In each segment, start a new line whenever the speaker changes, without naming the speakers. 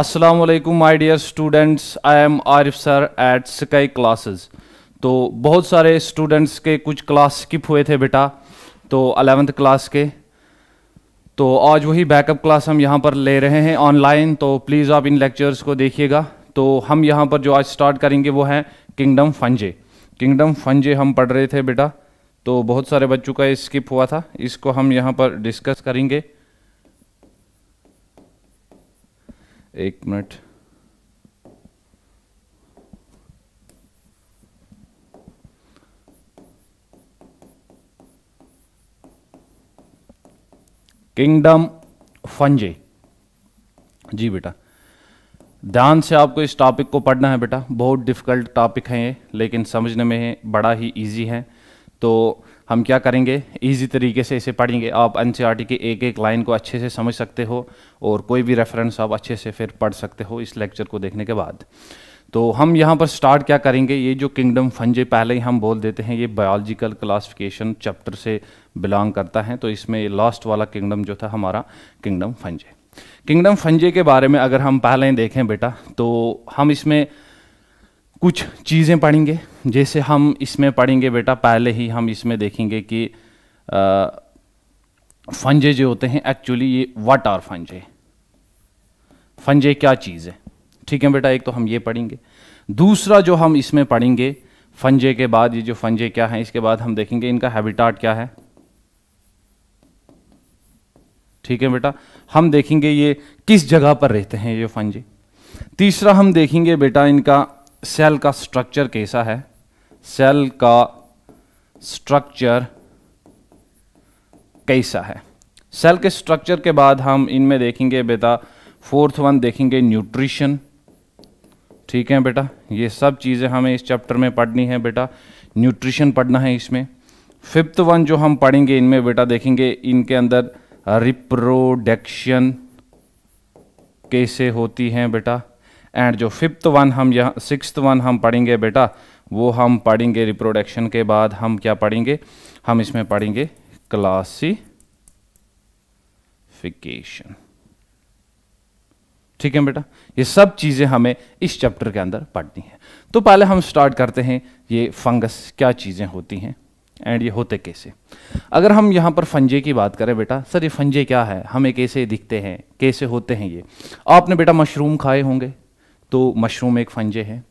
Aslam my dear students I am Arif sir at sky classes तो बहुत सारे स्टूडेंट्स के कुछ क्लास स्किप हुए थे बेटा तो अलेवेंथ क्लास के तो आज वही बैकअप क्लास हम यहाँ पर ले रहे हैं ऑनलाइन तो प्लीज़ आप इन लेक्चर्स को देखिएगा तो हम यहाँ पर जो आज स्टार्ट करेंगे वो हैं किंगडम फंजे किंगडम फंजे हम पढ़ रहे थे बेटा तो बहुत सारे बच्चों का ये स्किप हुआ था इसको हम यहाँ पर डिस्कस करेंगे एक मिनट किंगडम फंजे जी बेटा ध्यान से आपको इस टॉपिक को पढ़ना है बेटा बहुत डिफिकल्ट टॉपिक है ये लेकिन समझने में बड़ा ही इजी है तो हम क्या करेंगे इजी तरीके से इसे पढ़ेंगे आप एन e के एक एक लाइन को अच्छे से समझ सकते हो और कोई भी रेफरेंस आप अच्छे से फिर पढ़ सकते हो इस लेक्चर को देखने के बाद तो हम यहाँ पर स्टार्ट क्या करेंगे ये जो किंगडम फंजे पहले ही हम बोल देते हैं ये बायोलॉजिकल क्लासिफिकेशन चैप्टर से बिलोंग करता है तो इसमें लास्ट वाला किंगडम जो था हमारा किंगडम फंजे किंगडम फंजे के बारे में अगर हम पहले ही देखें बेटा तो हम इसमें कुछ चीज़ें पढ़ेंगे जैसे हम इसमें पढ़ेंगे बेटा पहले ही हम इसमें देखेंगे कि फंजे जो होते हैं एक्चुअली ये वट आर फंजे फंजे क्या चीज़ है ठीक है बेटा एक तो हम ये पढ़ेंगे दूसरा जो हम इसमें पढ़ेंगे फंजे के बाद ये जो फंजे क्या हैं इसके बाद हम देखेंगे इनका हैबिटाट क्या है ठीक है बेटा हम देखेंगे ये किस जगह पर रहते हैं ये फंजे तीसरा हम देखेंगे बेटा इनका सेल का स्ट्रक्चर कैसा है सेल का स्ट्रक्चर कैसा है सेल के स्ट्रक्चर के बाद हम इनमें देखेंगे बेटा फोर्थ वन देखेंगे न्यूट्रिशन ठीक है बेटा ये सब चीज़ें हमें इस चैप्टर में पढ़नी है बेटा न्यूट्रिशन पढ़ना है इसमें फिफ्थ वन जो हम पढ़ेंगे इनमें बेटा देखेंगे इनके अंदर रिप्रोडक्शन कैसे होती हैं बेटा एंड जो फिफ्थ वन हम यहाँ सिक्स वन हम पढ़ेंगे बेटा वो हम पढ़ेंगे रिप्रोडक्शन के बाद हम क्या पढ़ेंगे हम इसमें पढ़ेंगे क्लासिफिकेशन ठीक है बेटा ये सब चीज़ें हमें इस चैप्टर के अंदर पढ़नी है तो पहले हम स्टार्ट करते हैं ये फंगस क्या चीज़ें होती हैं एंड ये होते कैसे अगर हम यहाँ पर फंजे की बात करें बेटा सर ये फंजे क्या है हमें कैसे दिखते हैं कैसे होते हैं ये आपने बेटा मशरूम खाए होंगे तो मशरूम एक फंजे है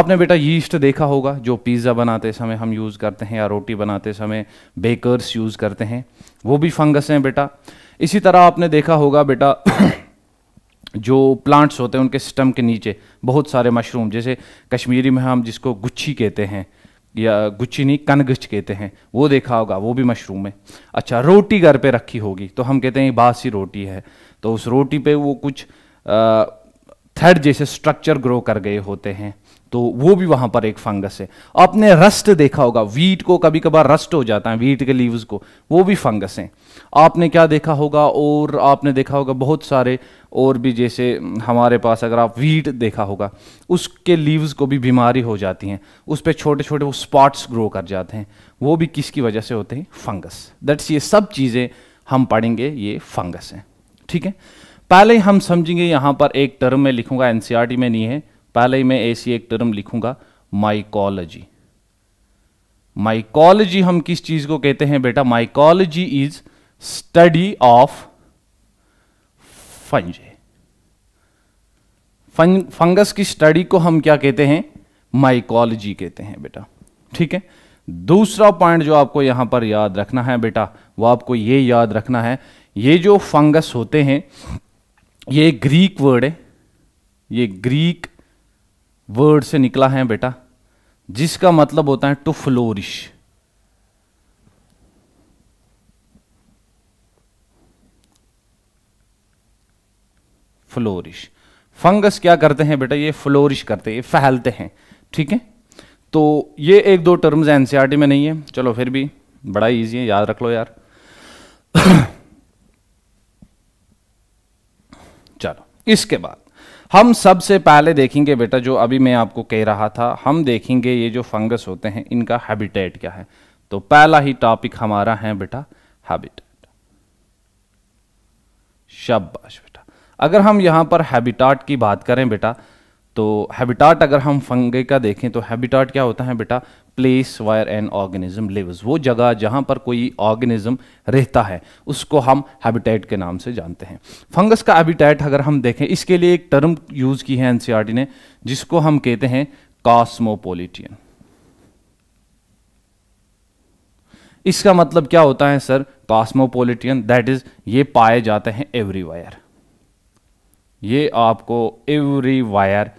आपने बेटा यीस्ट देखा होगा जो पिज़्ज़ा बनाते समय हम यूज़ करते हैं या रोटी बनाते समय बेकर्स यूज़ करते हैं वो भी फंगस हैं बेटा इसी तरह आपने देखा होगा बेटा जो प्लांट्स होते हैं उनके स्टम के नीचे बहुत सारे मशरूम जैसे कश्मीरी में हम जिसको गुच्छी कहते हैं या गुच्छी नहीं कनगच कहते हैं वो देखा होगा वो भी मशरूम है अच्छा रोटी घर पे रखी होगी तो हम कहते हैं बासी रोटी है तो उस रोटी पे वो कुछ आ, थर्ड जैसे स्ट्रक्चर ग्रो कर गए होते हैं तो वो भी वहां पर एक फंगस है आपने रस्ट देखा होगा वीट को कभी कभार रस्ट हो जाता है वीट के लीव्स को वो भी फंगस हैं आपने क्या देखा होगा और आपने देखा होगा बहुत सारे और भी जैसे हमारे पास अगर आप वीट देखा होगा उसके लीव्स को भी बीमारी हो जाती हैं उस पर छोटे छोटे वो स्पॉट्स ग्रो कर जाते हैं वो भी किसकी वजह से होते हैं फंगस दैट्स ये सब चीज़ें हम पढ़ेंगे ये फंगस हैं ठीक है पहले हम समझेंगे यहां पर एक टर्म में लिखूंगा एनसीआरटी e में नहीं है पहले ही मैं ऐसी एक टर्म लिखूंगा माइकोलॉजी माइकोलॉजी हम किस चीज को कहते हैं बेटा mycology is study of fungi fungus की स्टडी को हम क्या कहते हैं माइकोलॉजी कहते हैं बेटा ठीक है दूसरा पॉइंट जो आपको यहां पर याद रखना है बेटा वो आपको ये याद रखना है ये जो फंगस होते हैं ये ग्रीक वर्ड है ये ग्रीक वर्ड से निकला है बेटा जिसका मतलब होता है टू फ्लोरिश फ्लोरिश फंगस क्या करते हैं बेटा ये फ्लोरिश करते हैं ये फैलते हैं ठीक है तो ये एक दो टर्म्स एनसीआरटी में नहीं है चलो फिर भी बड़ा ईजी है याद रख लो यार चलो इसके बाद हम सबसे पहले देखेंगे बेटा जो अभी मैं आपको कह रहा था हम देखेंगे ये जो फंगस होते हैं इनका हैबिटेट क्या है तो पहला ही टॉपिक हमारा है बेटा हैबिटेट शब्बाश बेटा अगर हम यहां पर हैबिटाट की बात करें बेटा तो हैबिटाट अगर हम फंगे का देखें तो हैबिटाट क्या होता है बेटा place where an organism lives वो जगह जहाँ पर कोई ऑर्गेनिज्म रहता है उसको हम हैबिटेट के नाम से जानते हैं फंगस का हैबिटेट अगर हम देखें इसके लिए एक टर्म यूज़ की है एनसीआर e ने जिसको हम कहते हैं कॉस्मोपोलिटियन इसका मतलब क्या होता है सर कॉस्मोपोलिटियन दैट इज ये पाए जाते हैं एवरी वायर ये आपको एवरी वायर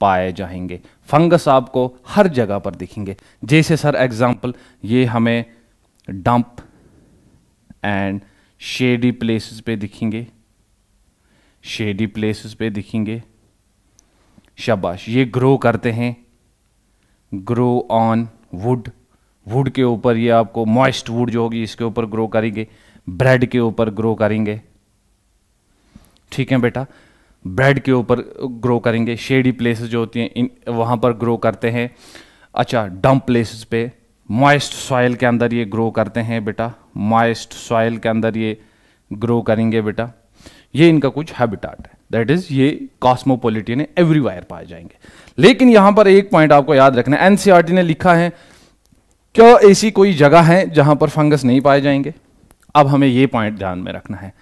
पाए जाएंगे फंगस आपको हर जगह पर दिखेंगे जैसे सर एग्जाम्पल ये हमें डंप एंड शेडी प्लेसेस पे दिखेंगे शेडी प्लेसेस पे दिखेंगे शबाश ये ग्रो करते हैं ग्रो ऑन वुड वुड के ऊपर ये आपको मॉइस्ट वुड जो होगी इसके ऊपर ग्रो करेंगे ब्रेड के ऊपर ग्रो करेंगे ठीक है बेटा बेड के ऊपर ग्रो करेंगे शेडी प्लेसेस जो होती हैं इन वहाँ पर ग्रो करते हैं अच्छा डम्प प्लेसेस पे मॉइस्ट सॉइल के अंदर ये ग्रो करते हैं बेटा मॉइस्ट सॉइल के अंदर ये ग्रो करेंगे बेटा ये इनका कुछ हैबिटाट है दैट इज ये कॉस्मोपोलिटियन एवरी वायर पाए जाएंगे लेकिन यहाँ पर एक पॉइंट आपको याद रखना है e ने लिखा है क्या ऐसी कोई जगह है जहाँ पर फंगस नहीं पाए जाएंगे अब हमें ये पॉइंट ध्यान में रखना है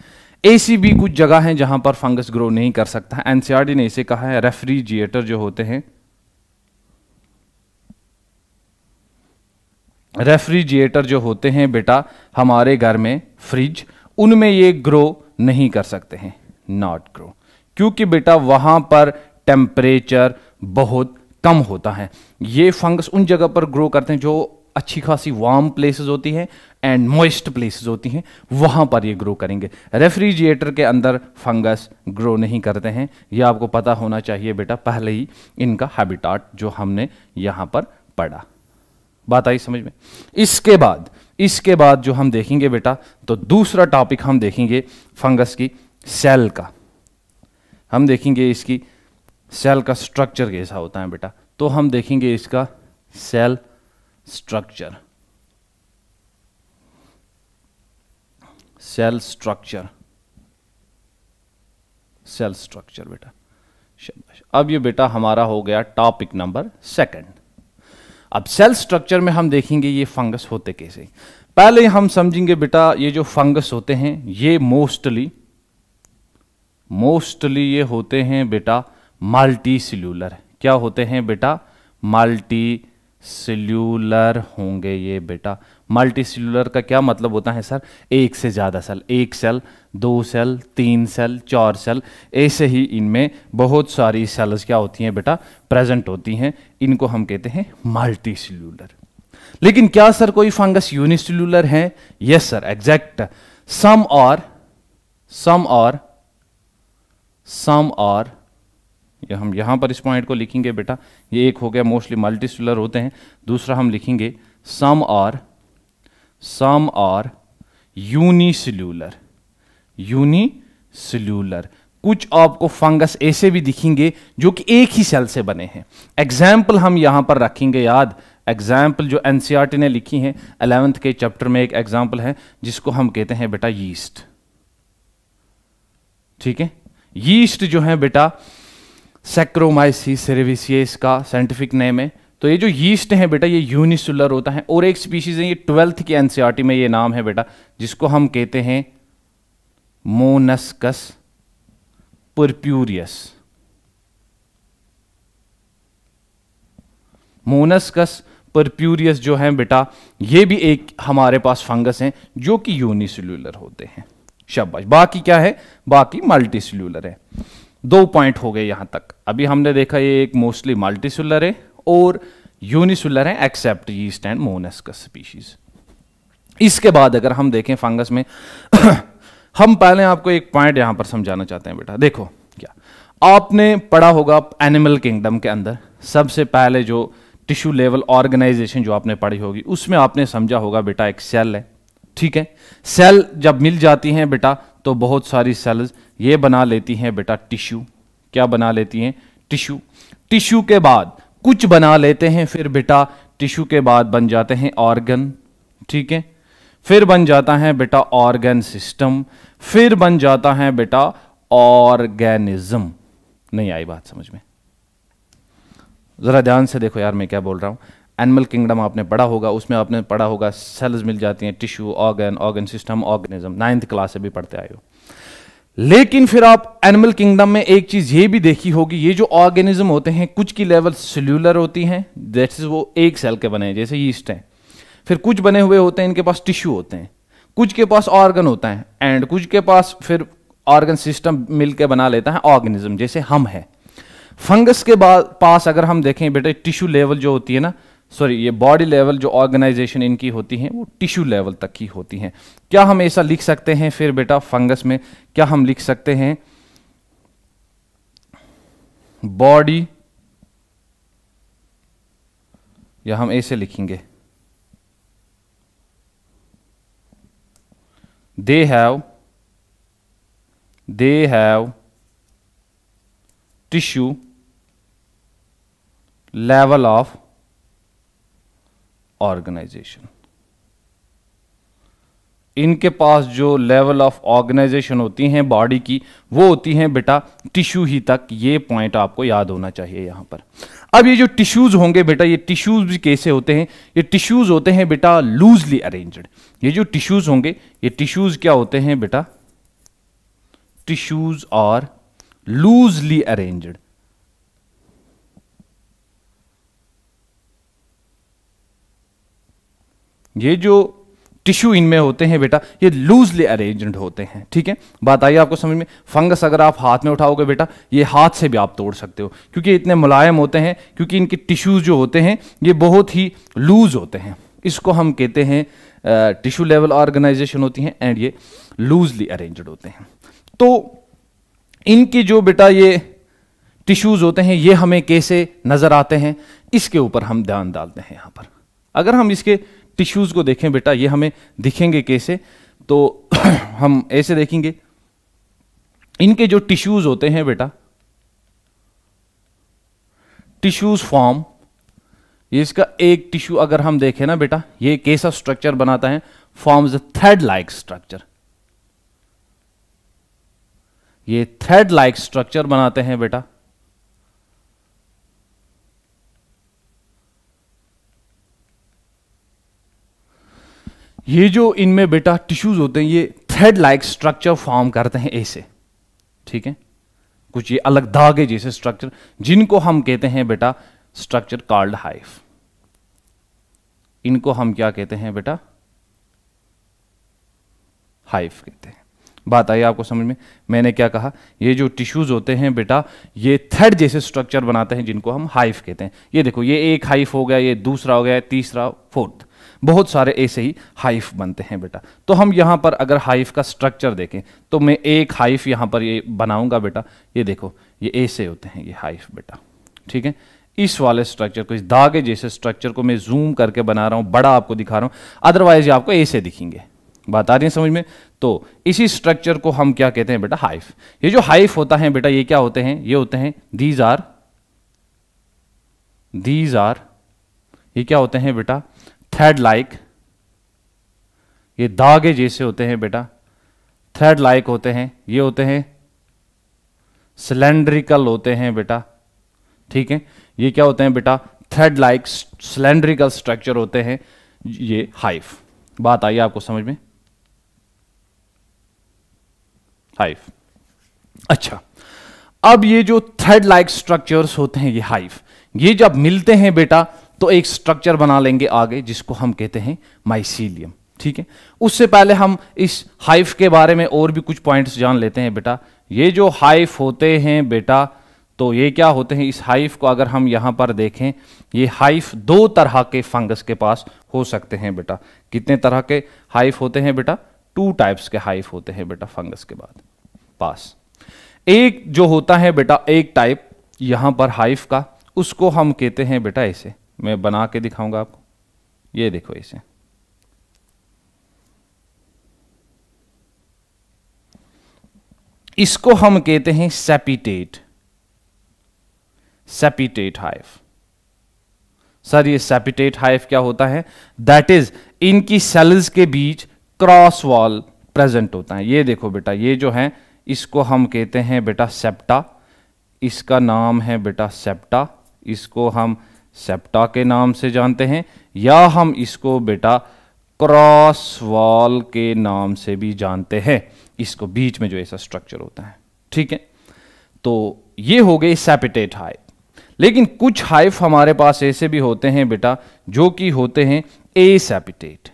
ऐसी भी कुछ जगह हैं जहां पर फंगस ग्रो नहीं कर सकता एनसीआरडी e ने इसे कहा है रेफ्रिजिएटर जो होते हैं रेफ्रिजिएटर जो होते हैं बेटा हमारे घर में फ्रिज उनमें ये ग्रो नहीं कर सकते हैं नॉट ग्रो क्योंकि बेटा वहां पर टेम्परेचर बहुत कम होता है ये फंगस उन जगह पर ग्रो करते हैं जो अच्छी खासी वार्म प्लेसेस होती हैं एंड मॉइस्ट प्लेसेस होती हैं वहाँ पर ये ग्रो करेंगे रेफ्रिजरेटर के अंदर फंगस ग्रो नहीं करते हैं यह आपको पता होना चाहिए बेटा पहले ही इनका हैबिटाट जो हमने यहाँ पर पढ़ा बात आई समझ में इसके बाद इसके बाद जो हम देखेंगे बेटा तो दूसरा टॉपिक हम देखेंगे फंगस की सेल का हम देखेंगे इसकी सेल का स्ट्रक्चर कैसा होता है बेटा तो हम देखेंगे इसका cell structure cell structure cell structure बेटा शाबाश अब ये बेटा हमारा हो गया टॉपिक नंबर सेकंड अब सेल स्ट्रक्चर में हम देखेंगे ये फंगस होते कैसे पहले हम समझेंगे बेटा ये जो फंगस होते हैं ये मोस्टली मोस्टली ये होते हैं बेटा मल्टी सेल्यूलर क्या होते हैं बेटा मल्टी सेल्यूलर होंगे ये बेटा मल्टी सेल्यूलर का क्या मतलब होता है सर एक से ज़्यादा सेल एक सेल दो सेल तीन सेल चार सेल ऐसे ही इनमें बहुत सारी सेल्स क्या होती हैं बेटा प्रेजेंट होती हैं इनको हम कहते हैं मल्टी सेल्यूलर लेकिन क्या सर कोई फंगस यूनिसेल्यूलर है yes sir exact some are some are some और ये हम यहाँ पर इस पॉइंट को लिखेंगे बेटा ये एक हो गया मोस्टली मल्टीसेलर होते हैं दूसरा हम लिखेंगे some are some are unicellular unicellular कुछ आपको फंगस ऐसे भी दिखेंगे जो कि एक ही सेल से बने हैं एग्जाम्पल हम यहाँ पर रखेंगे याद एग्जाम्पल जो एन e ने लिखी है अलेवेंथ के चैप्टर में एक एग्जाम्पल है जिसको हम कहते हैं बेटा यीस्ट ठीक है यीस्ट जो है बेटा सेक्रोमाइसिस सेरेविसियस का साइंटिफिक नेम है तो ये जो यीस्ट है बेटा ये यूनिसुलर होता है और एक स्पीशीज है ये ट्वेल्थ की एनसीआरटी में ये नाम है बेटा जिसको हम कहते हैं मोनस्कस परप्यूरियस मोनस्कस परप्यूरियस जो है बेटा ये भी एक हमारे पास फंगस हैं जो कि यूनिसुलर होते हैं शाबाश बाकी क्या है बाकी मल्टीसुलर है दो पॉइंट हो गए यहां तक अभी हमने देखा ये एक मोस्टली मल्टीसुलर है और यूनिसुलर है except yeast and monascus species इसके बाद अगर हम देखें फंगस में हम पहले आपको एक पॉइंट यहां पर समझाना चाहते हैं बेटा देखो क्या आपने पढ़ा होगा एनिमल किंगडम के अंदर सबसे पहले जो टिश्यू लेवल ऑर्गेनाइजेशन जो आपने पढ़ी होगी उसमें आपने समझा होगा बेटा एक सेल है ठीक है सेल जब मिल जाती हैं बेटा तो बहुत सारी सेल्स ये बना लेती हैं बेटा टिश्यू क्या बना लेती हैं टिश्यू टिश्यू के बाद कुछ बना लेते हैं फिर बेटा टिश्यू के बाद बन जाते हैं ऑर्गन ठीक है फिर बन जाता है बेटा ऑर्गन सिस्टम फिर बन जाता है बेटा ऑर्गेनिज्म नहीं आई बात समझ में ज़रा ध्यान से देखो यार मैं क्या बोल रहा हूं एनिमल किंगडम आपने पढ़ा होगा उसमें आपने पढ़ा होगा सेल्स मिल जाती हैं tissue organ organ system organism ninth class से भी पढ़ते आए हो लेकिन फिर आप एनिमल किंगडम में एक चीज ये भी देखी होगी ये जो ऑर्गेनिज्म होते हैं कुछ की लेवल सेल्यूलर होती हैं इज वो एक सेल के बने हैं जैसे यीस्ट हैं फिर कुछ बने हुए होते हैं इनके पास टिश्यू होते हैं कुछ के पास ऑर्गन होता है एंड कुछ के पास फिर ऑर्गन सिस्टम मिलकर बना लेता है ऑर्गेनिज्म जैसे हम है फंगस के पास अगर हम देखें बेटे टिश्यू लेवल जो होती है ना सॉरी ये बॉडी लेवल जो ऑर्गेनाइजेशन इनकी होती है वो टिश्यू लेवल तक की होती हैं क्या हम ऐसा लिख सकते हैं फिर बेटा फंगस में क्या हम लिख सकते हैं बॉडी या हम ऐसे लिखेंगे they have they have tissue level of organisation इनके पास जो लेवल ऑफ ऑर्गेनाइजेशन होती हैं बॉडी की वो होती हैं बेटा टिश्यू ही तक ये पॉइंट आपको याद होना चाहिए यहां पर अब ये जो टिश्यूज होंगे बेटा ये टिश्यूज भी कैसे होते हैं ये टिश्यूज होते हैं बेटा लूजली अरेंज्ड ये जो टिश्यूज होंगे ये टिश्यूज क्या होते हैं बेटा टिश्यूज और लूजली अरेंज्ड ये जो टिश्यू इनमें होते हैं बेटा ये लूजली अरेंज्ड होते हैं ठीक है बात आई आपको समझ में फंगस अगर आप हाथ में उठाओगे बेटा ये हाथ से भी आप तोड़ सकते हो क्योंकि इतने मुलायम होते हैं क्योंकि इनके टिश्यूज जो होते हैं ये बहुत ही लूज होते हैं इसको हम कहते हैं टिश्यू लेवल ऑर्गेनाइजेशन होती है एंड ये लूजली अरेंज्ड होते हैं तो इनके जो बेटा ये टिश्यूज होते हैं ये हमें कैसे नजर आते हैं इसके ऊपर हम ध्यान डालते हैं यहां पर अगर हम इसके टिश्यूज़ को देखें बेटा ये हमें दिखेंगे कैसे तो हम ऐसे देखेंगे इनके जो टिश्यूज़ होते हैं बेटा टिश्यूज़ फॉर्म ये इसका एक टिश्यू अगर हम देखें ना बेटा ये कैसा स्ट्रक्चर बनाता है forms a thread like structure ये थ्रेड लाइक स्ट्रक्चर बनाते हैं बेटा ये जो इनमें बेटा टिश्यूज होते हैं ये थ्रेड लाइक स्ट्रक्चर फॉर्म करते हैं ऐसे ठीक है कुछ ये अलग धागे जैसे स्ट्रक्चर जिनको हम कहते हैं बेटा स्ट्रक्चर कार्ड हाइफ इनको हम क्या कहते हैं बेटा हाइफ कहते हैं बात आई आपको समझ में मैंने क्या कहा ये जो टिश्यूज होते हैं बेटा ये थ्रेड जैसे स्ट्रक्चर बनाते हैं जिनको हम हाइफ कहते हैं ये देखो ये एक हाइफ हो गया ये दूसरा हो गया तीसरा फोर्थ बहुत सारे ऐसे ही हाइफ बनते हैं बेटा तो हम यहाँ पर अगर हाइफ का स्ट्रक्चर देखें तो मैं एक हाइफ यहाँ पर ये बनाऊंगा बेटा ये देखो ये ऐसे होते हैं ये हाइफ बेटा ठीक है इस वाले स्ट्रक्चर को इस धागे जैसे स्ट्रक्चर को मैं जूम करके बना रहा हूँ बड़ा आपको दिखा रहा हूँ अदरवाइज ये आपको ऐसे दिखेंगे बात आ रही है समझ में तो इसी स्ट्रक्चर को हम क्या कहते हैं बेटा हाइफ ये जो हाइफ होता है बेटा ये क्या होते हैं ये होते हैं दीज आर दीज आर ये क्या होते हैं बेटा थ्रेड लाइक ये धागे जैसे होते हैं बेटा थ्रेड लाइक होते हैं ये होते हैं सिलेंड्रिकल होते हैं बेटा ठीक है ये क्या होते हैं बेटा थ्रेड लाइक सिलेंड्रिकल स्ट्रक्चर होते हैं ये हाइफ बात आई आपको समझ में हाइफ अच्छा अब ये जो थ्रेड लाइक स्ट्रक्चर्स होते हैं ये हाइफ ये जब मिलते हैं बेटा तो एक स्ट्रक्चर बना लेंगे आगे जिसको हम कहते हैं माइसीलियम ठीक है उससे पहले हम इस हाइफ के बारे में और भी कुछ पॉइंट्स जान लेते हैं बेटा ये जो हाइफ होते हैं बेटा तो ये क्या होते हैं इस हाइफ को अगर हम यहां पर देखें ये हाइफ दो तरह के फंगस के पास हो सकते हैं बेटा कितने तरह के हाइफ होते हैं बेटा टू टाइप्स के हाइफ होते हैं बेटा फंगस के बाद पास एक जो होता है बेटा एक टाइप यहां पर हाइफ का उसको हम कहते हैं बेटा ऐसे मैं बना के दिखाऊंगा आपको ये देखो इसे इसको हम कहते हैं सेपिटेट सेपिटेट हाइव सर ये सेपिटेट हाइव क्या होता है दैट इज इनकी सेल्स के बीच क्रॉस वॉल प्रेजेंट होता है ये देखो बेटा ये जो है इसको हम कहते हैं बेटा सेप्टा इसका नाम है बेटा सेप्टा इसको हम सेप्टा के नाम से जानते हैं या हम इसको बेटा क्रॉस वॉल के नाम से भी जानते हैं इसको बीच में जो ऐसा स्ट्रक्चर होता है ठीक है तो ये हो गई सेपिटेट हाइफ लेकिन कुछ हाइफ हमारे पास ऐसे भी होते हैं बेटा जो कि होते हैं ए सेपिटेट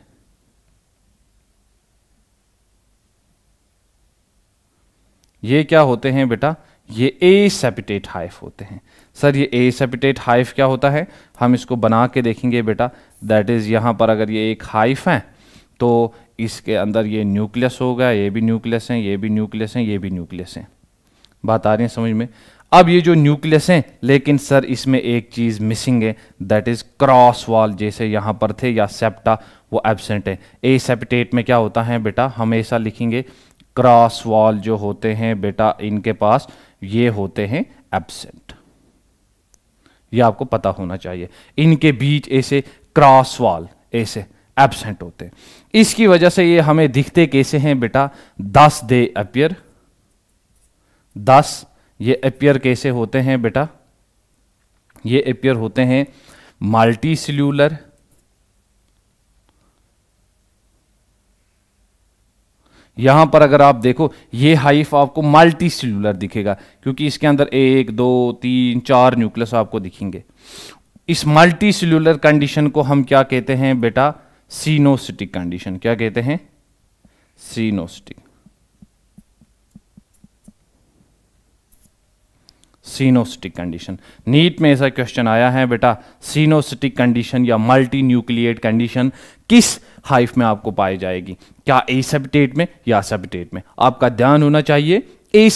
ये क्या होते हैं बेटा ये ए सेपिटेट हाइफ होते हैं सर ये एसेपिटेट हाइफ क्या होता है हम इसको बना के देखेंगे बेटा दैट इज़ यहाँ पर अगर ये एक हाइफ है तो इसके अंदर ये न्यूक्लियस हो गया ये भी न्यूक्लियस हैं ये भी न्यूक्लियस हैं ये भी न्यूक्लियस हैं बात आ रही है समझ में अब ये जो न्यूक्लियस हैं लेकिन सर इसमें एक चीज़ मिसिंग है दैट इज़ क्रॉस वॉल जैसे यहाँ पर थे या सेप्टा वो एबसेंट है ए सेप्टेट में क्या होता है बेटा हमेशा लिखेंगे क्रॉस वॉल जो होते हैं बेटा इनके पास ये होते हैं एबसेंट ये आपको पता होना चाहिए इनके बीच ऐसे क्रॉस वाल ऐसे एबसेंट होते हैं इसकी वजह से ये हमें दिखते कैसे हैं बेटा दस दे अपियर दस ये अपियर कैसे होते हैं बेटा ये अपियर होते हैं मल्टी सेल्यूलर यहां पर अगर आप देखो ये हाइफ आपको मल्टी सेलुलर दिखेगा क्योंकि इसके अंदर एक दो तीन चार न्यूक्लियस आपको दिखेंगे इस मल्टी सेलुलर कंडीशन को हम क्या कहते हैं बेटा सीनोसिटिक कंडीशन क्या कहते हैं सीनोसिटिक सीनोसिटिक कंडीशन नीट में ऐसा क्वेश्चन आया है बेटा सीनोसिटिक कंडीशन या मल्टी न्यूक्लिएट कंडीशन किस हाइफ में आपको पाई जाएगी क्या ए में या सेबिटेट में आपका ध्यान होना चाहिए ए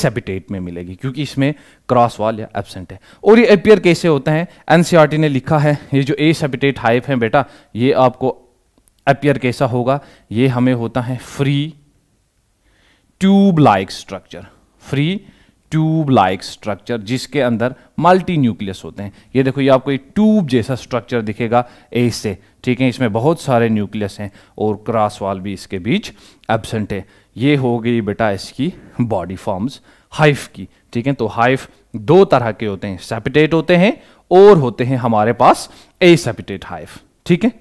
में मिलेगी क्योंकि इसमें क्रॉस वाल या एबसेंट है और ये अपियर कैसे होता है एनसीआरटी e ने लिखा है ये जो ए सेपिटेट हाइफ है बेटा ये आपको अपियर कैसा होगा ये हमें होता है free tube like structure free tube like structure जिसके अंदर मल्टी न्यूक्लियस होते हैं ये देखो ये आपको एक ट्यूब जैसा स्ट्रक्चर दिखेगा ए से ठीक है इसमें बहुत सारे न्यूक्लियस हैं और क्रॉस वाल भी इसके बीच एबसेंट है ये हो गई बेटा इसकी बॉडी फॉर्म्स हाइफ की ठीक है तो हाइफ दो तरह के होते हैं सेपिटेट होते हैं और होते हैं हमारे पास ए सेपिटेट हाइफ ठीक है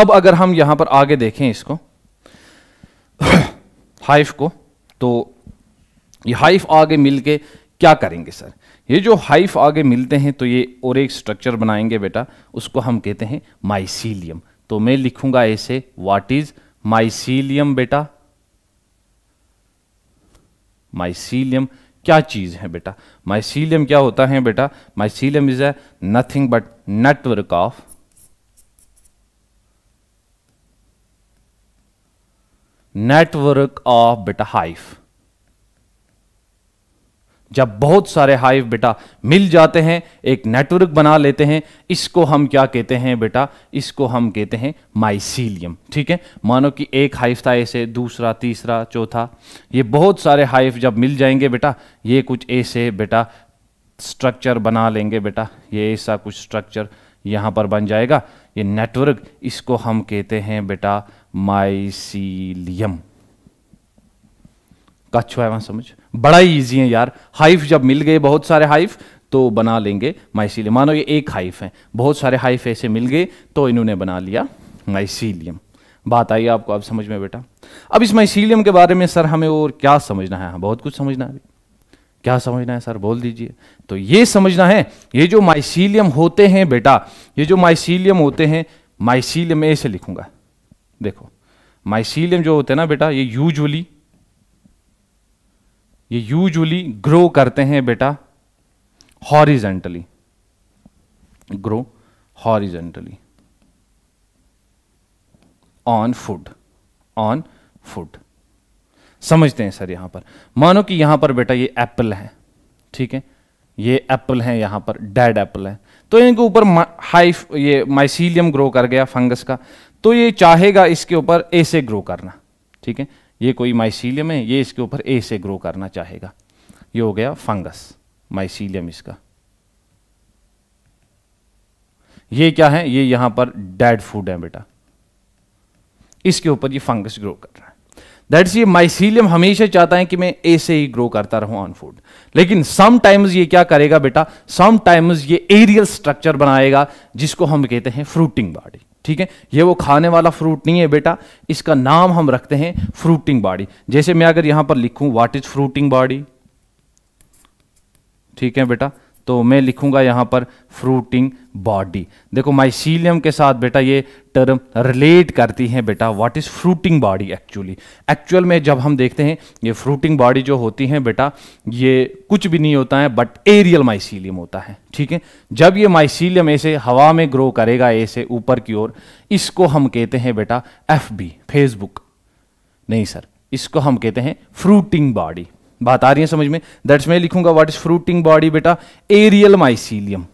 अब अगर हम यहां पर आगे देखें इसको हाइफ को तो ये हाइफ आगे मिल के क्या करेंगे सर ये जो हाइफ आगे मिलते हैं तो ये और एक स्ट्रक्चर बनाएंगे बेटा उसको हम कहते हैं माइसीलियम तो मैं लिखूंगा ऐसे व्हाट इज माइसीलियम बेटा माइसीलियम क्या चीज़ है बेटा माइसीलियम क्या होता है बेटा mycelium is a nothing but network of network of बेटा हाइफ जब बहुत सारे हाइव बेटा मिल जाते हैं एक नेटवर्क बना लेते हैं इसको हम क्या कहते हैं बेटा इसको हम कहते हैं माइसीलियम ठीक है मानो कि एक हाइव था ऐसे दूसरा तीसरा चौथा ये बहुत सारे हाइव जब मिल जाएंगे बेटा ये कुछ ऐसे बेटा स्ट्रक्चर बना लेंगे बेटा ये ऐसा कुछ स्ट्रक्चर यहाँ पर बन जाएगा ये नेटवर्क इसको हम कहते हैं बेटा माइसीलियम कछुआ है वहां समझ बड़ा ही ईजी है यार हाइफ जब मिल गए बहुत सारे हाइफ तो बना लेंगे माइसीलियम मानो ये एक हाइफ है बहुत सारे हाइफ ऐसे मिल गए तो इन्होंने बना लिया माइसीलियम बात आई आपको अब समझ में बेटा अब इस माइसीलियम के बारे में सर हमें और क्या समझना है हाँ, बहुत कुछ समझना है क्या समझना है सर बोल दीजिए तो ये समझना है ये जो माइसीलियम होते हैं बेटा ये जो माइसीलियम होते हैं माइसीलियम ऐसे लिखूंगा देखो माइसीलियम जो होते हैं ना बेटा ये यूजुअली ये यूजुअली ग्रो करते हैं बेटा horizontally grow horizontally on food on food समझते हैं सर यहां पर मानो कि यहां पर बेटा ये एप्पल है ठीक है ये एप्पल है यहां पर डेड एप्पल है तो इनके ऊपर हाई ये माइसीलियम ग्रो कर गया फंगस का तो ये चाहेगा इसके ऊपर ऐसे ग्रो करना ठीक है ये कोई माइसीलियम है ये इसके ऊपर ए से ग्रो करना चाहेगा ये हो गया फंगस माइसीलियम इसका ये क्या है ये यहां पर डेड फूड है बेटा इसके ऊपर ये फंगस ग्रो कर रहा है दैट्स ये माइसीलियम हमेशा चाहता है कि मैं ए से ही ग्रो करता रहूं ऑन फूड लेकिन सम टाइम्स ये क्या करेगा बेटा सम टाइम्स ये एरियल स्ट्रक्चर बनाएगा जिसको हम कहते हैं फ्रूटिंग बॉडी ठीक है ये वो खाने वाला फ्रूट नहीं है बेटा इसका नाम हम रखते हैं फ्रूटिंग बॉडी जैसे मैं अगर यहां पर लिखूं व्हाट इज फ्रूटिंग बॉडी ठीक है बेटा तो मैं लिखूंगा यहाँ पर फ्रूटिंग बॉडी देखो माइसीलियम के साथ बेटा ये टर्म रिलेट करती हैं बेटा what is fruiting body actually actual में जब हम देखते हैं ये फ्रूटिंग बॉडी जो होती हैं बेटा ये कुछ भी नहीं होता है बट एरियल माइसीलियम होता है ठीक है जब ये माइसीलियम ऐसे हवा में ग्रो करेगा ऐसे ऊपर की ओर इसको हम कहते हैं बेटा एफ फेसबुक नहीं सर इसको हम कहते हैं फ्रूटिंग बॉडी बात आ रही है समझ में दैट्स मैं लिखूंगा व्हाट इज फ्रूटिंग बॉडी बेटा aerial mycelium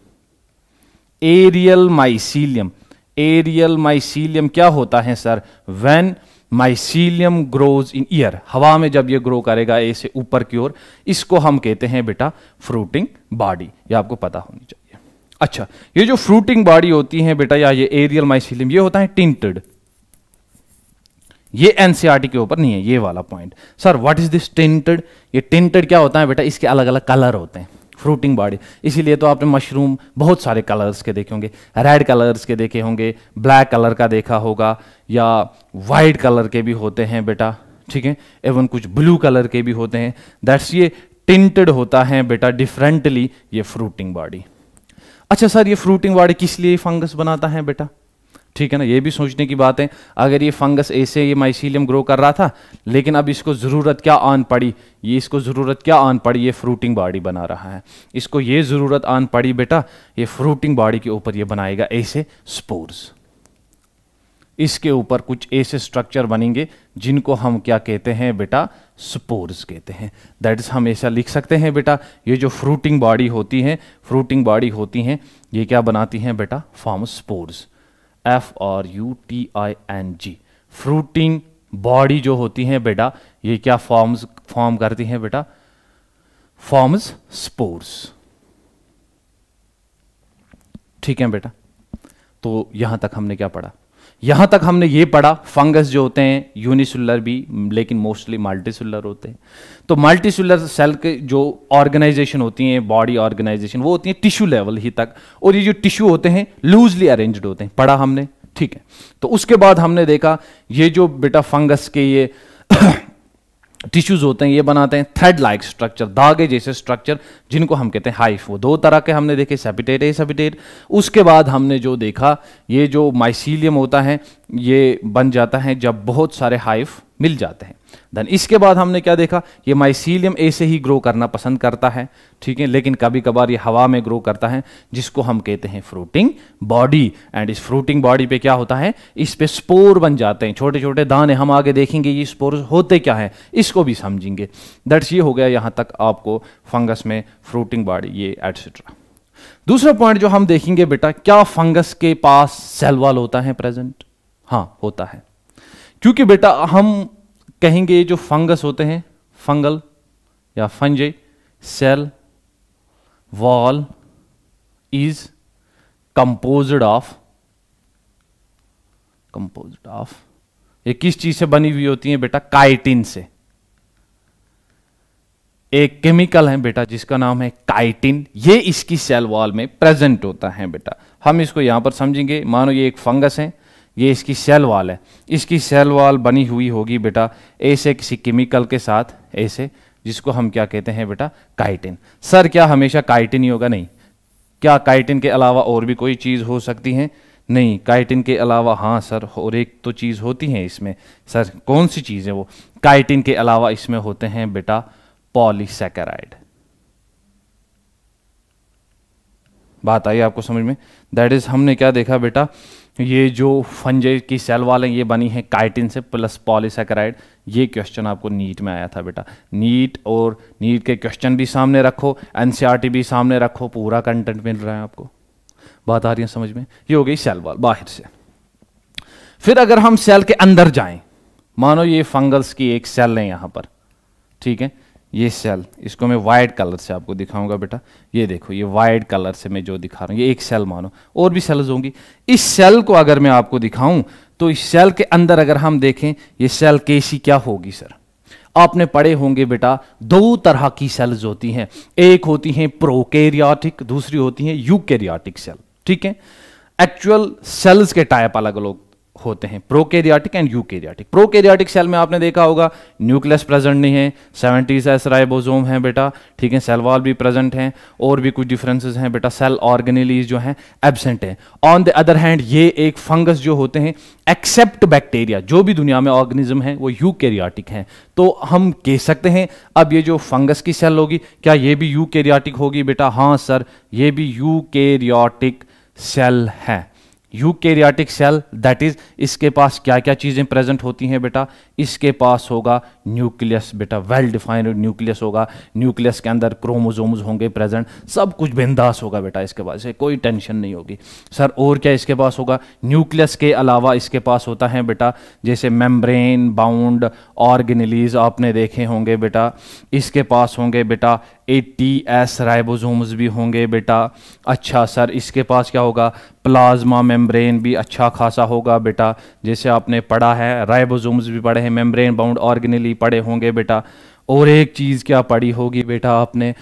aerial mycelium aerial mycelium क्या होता है sir when mycelium grows in air हवा में जब ये ग्रो करेगा ए से ऊपर की ओर इसको हम कहते हैं बेटा फ्रूटिंग बॉडी ये आपको पता होनी चाहिए अच्छा ये जो फ्रूटिंग बॉडी होती है बेटा या ये एरियल माइसीलियम ये होता है टिंटेड ये एनसीआरटी e के ऊपर नहीं है ये वाला point sir what is this tented ये टेंटेड क्या होता है बेटा इसके अलग अलग कलर होते हैं फ्रूटिंग बॉडी इसीलिए तो आपने मशरूम बहुत सारे कलर्स के देखे होंगे रेड कलर्स के देखे होंगे ब्लैक कलर का देखा होगा या वाइट कलर के भी होते हैं बेटा ठीक है एवन कुछ ब्लू कलर के भी होते हैं दैट्स ये टिंटेड होता है बेटा डिफरेंटली ये फ्रूटिंग बॉडी अच्छा सर ये फ्रूटिंग बॉडी किस लिए फंगस बनाता है बेटा ठीक है ना ये भी सोचने की बात है अगर ये फंगस ऐसे ये माइसीलियम ग्रो कर रहा था लेकिन अब इसको ज़रूरत क्या आन पड़ी ये इसको ज़रूरत क्या आन पड़ी ये फ्रूटिंग बॉडी बना रहा है इसको ये ज़रूरत आन पड़ी बेटा ये फ्रूटिंग बॉडी के ऊपर ये बनाएगा ऐसे स्पोर्स इसके ऊपर कुछ ऐसे स्ट्रक्चर बनेंगे जिनको हम क्या कहते हैं बेटा स्पोर्स कहते हैं दैट इज़ हम ऐसा लिख सकते हैं बेटा ये जो फ्रूटिंग बॉडी होती है फ्रूटिंग बॉडी होती हैं ये क्या बनाती हैं बेटा form spores F R U T I N G fruiting body जो होती है बेटा ये क्या फॉर्म्स फॉर्म करती हैं बेटा फॉर्म्स स्पोर्स ठीक है बेटा तो यहां तक हमने क्या पढ़ा यहाँ तक हमने ये पढ़ा फंगस जो होते हैं यूनिसुलर भी लेकिन मोस्टली मल्टीसुलर होते हैं तो मल्टीसुलर सेल के जो ऑर्गेनाइजेशन होती हैं बॉडी ऑर्गेनाइजेशन वो होती हैं टिश्यू लेवल ही तक और ये जो टिश्यू होते हैं लूजली अरेंज्ड होते हैं पढ़ा हमने ठीक है तो उसके बाद हमने देखा ये जो बेटा फंगस के ये टिश्यूज होते हैं ये बनाते हैं थ्रेड लाइक स्ट्रक्चर धागे जैसे स्ट्रक्चर जिनको हम कहते हैं हाइफ वो दो तरह के हमने देखे सेपिटेट ए सेपिटेट उसके बाद हमने जो देखा ये जो माइसीलियम होता है ये बन जाता है जब बहुत सारे हाइफ मिल जाते हैं देन इसके बाद हमने क्या देखा ये माइसीलियम ऐसे ही ग्रो करना पसंद करता है ठीक है लेकिन कभी कभार ये हवा में ग्रो करता है जिसको हम कहते हैं फ्रूटिंग बॉडी एंड इस फ्रूटिंग बॉडी पे क्या होता है इस पे स्पोर बन जाते हैं छोटे छोटे दाने हम आगे देखेंगे ये स्पोर होते क्या है इसको भी समझेंगे दैट्स ये हो गया यहां तक आपको फंगस में फ्रूटिंग बॉडी ये एटसेट्रा दूसरा पॉइंट जो हम देखेंगे बेटा क्या फंगस के पास सेलवाल होता है प्रेजेंट हाँ होता है क्योंकि बेटा हम कहेंगे जो फंगस होते हैं फंगल या fungi cell wall is composed of composed of ये किस चीज से बनी हुई होती है बेटा काइटिन से एक केमिकल है बेटा जिसका नाम है काइटिन ये इसकी सेल वॉल में प्रेजेंट होता है बेटा हम इसको यहां पर समझेंगे मानो ये एक फंगस है ये इसकी सेल वाल है इसकी सेल वाल बनी हुई होगी बेटा ऐसे किसी केमिकल के साथ ऐसे जिसको हम क्या कहते हैं बेटा काइटिन सर क्या हमेशा काइटिन ही होगा नहीं क्या काइटिन के अलावा और भी कोई चीज़ हो सकती है नहीं काइटिन के अलावा हाँ सर और एक तो चीज़ होती है इसमें सर कौन सी चीज़ है वो काइटिन के अलावा इसमें होते हैं बेटा पॉलीसेकेराइड बात आई आपको समझ में दैट इज़ हमने क्या देखा बेटा ये जो फंजे की सेल वाले ये बनी है काइटिन से प्लस पॉलीसेक्राइड ये क्वेश्चन आपको नीट में आया था बेटा नीट और नीट के क्वेश्चन भी सामने रखो एन e भी सामने रखो पूरा कंटेंट मिल रहा है आपको बात आ रही है समझ में ये हो गई सेल वाल बाहर से फिर अगर हम सेल के अंदर जाएं मानो ये फंगल्स की एक सेल है यहां पर ठीक है ये सेल इसको मैं वाइट कलर से आपको दिखाऊंगा बेटा ये देखो ये वाइट कलर से मैं जो दिखा रहा हूँ ये एक सेल मानो और भी सेल्स होंगी इस सेल को अगर मैं आपको दिखाऊं तो इस सेल के अंदर अगर हम देखें ये सेल केसी क्या होगी सर आपने पढ़े होंगे बेटा दो तरह की सेल्स होती हैं एक होती हैं प्रोकेरियाटिक दूसरी होती हैं यूकेरियाटिक सेल ठीक है एक्चुअल सेल्स के टाइप अलग अलग होते हैं prokaryotic and eukaryotic prokaryotic cell में आपने देखा होगा न्यूक्लियस प्रेजेंट नहीं है सेवेंटीज एस राइबोजोम है बेटा ठीक है सेल वॉल भी प्रेजेंट हैं और भी कुछ डिफरेंसेस हैं बेटा सेल ऑर्गेनिलीज जो हैं एबसेंट हैं ऑन द अदर हैंड ये एक फंगस जो होते हैं एक्सेप्ट बैक्टीरिया जो भी दुनिया में ऑर्गेनिज्म है वो यूकेरियाटिक हैं तो हम कह सकते हैं अब ये जो फंगस की सेल होगी क्या ये भी यूकेरियाटिक होगी बेटा हाँ सर ये भी यूकेरियाटिक सेल है यूकेरियाटिक सेल दैट इज इसके पास क्या क्या चीज़ें प्रेजेंट होती हैं बेटा इसके पास होगा न्यूक्लियस बेटा वेल डिफाइंड न्यूक्लियस होगा न्यूक्लियस के अंदर क्रोमोजोम्स होंगे प्रेजेंट सब कुछ बिंदास होगा बेटा इसके पास कोई टेंशन नहीं होगी सर और क्या इसके पास होगा न्यूक्लियस के अलावा इसके पास होता है बेटा जैसे मेम्ब्रेन बाउंड ऑर्गेनलीज आपने देखे होंगे बेटा इसके पास होंगे बेटा ए टी एस राइबोसोम्स भी होंगे बेटा अच्छा सर इसके पास क्या होगा प्लाज्मा मेम्ब्रेन भी अच्छा खासा होगा बेटा जैसे आपने पढ़ा है राइबोसोम्स भी पढ़े हैं मेम्ब्रेन बाउंड ऑर्गेनली पढ़े होंगे बेटा और एक चीज़ क्या पड़ी होगी बेटा आपने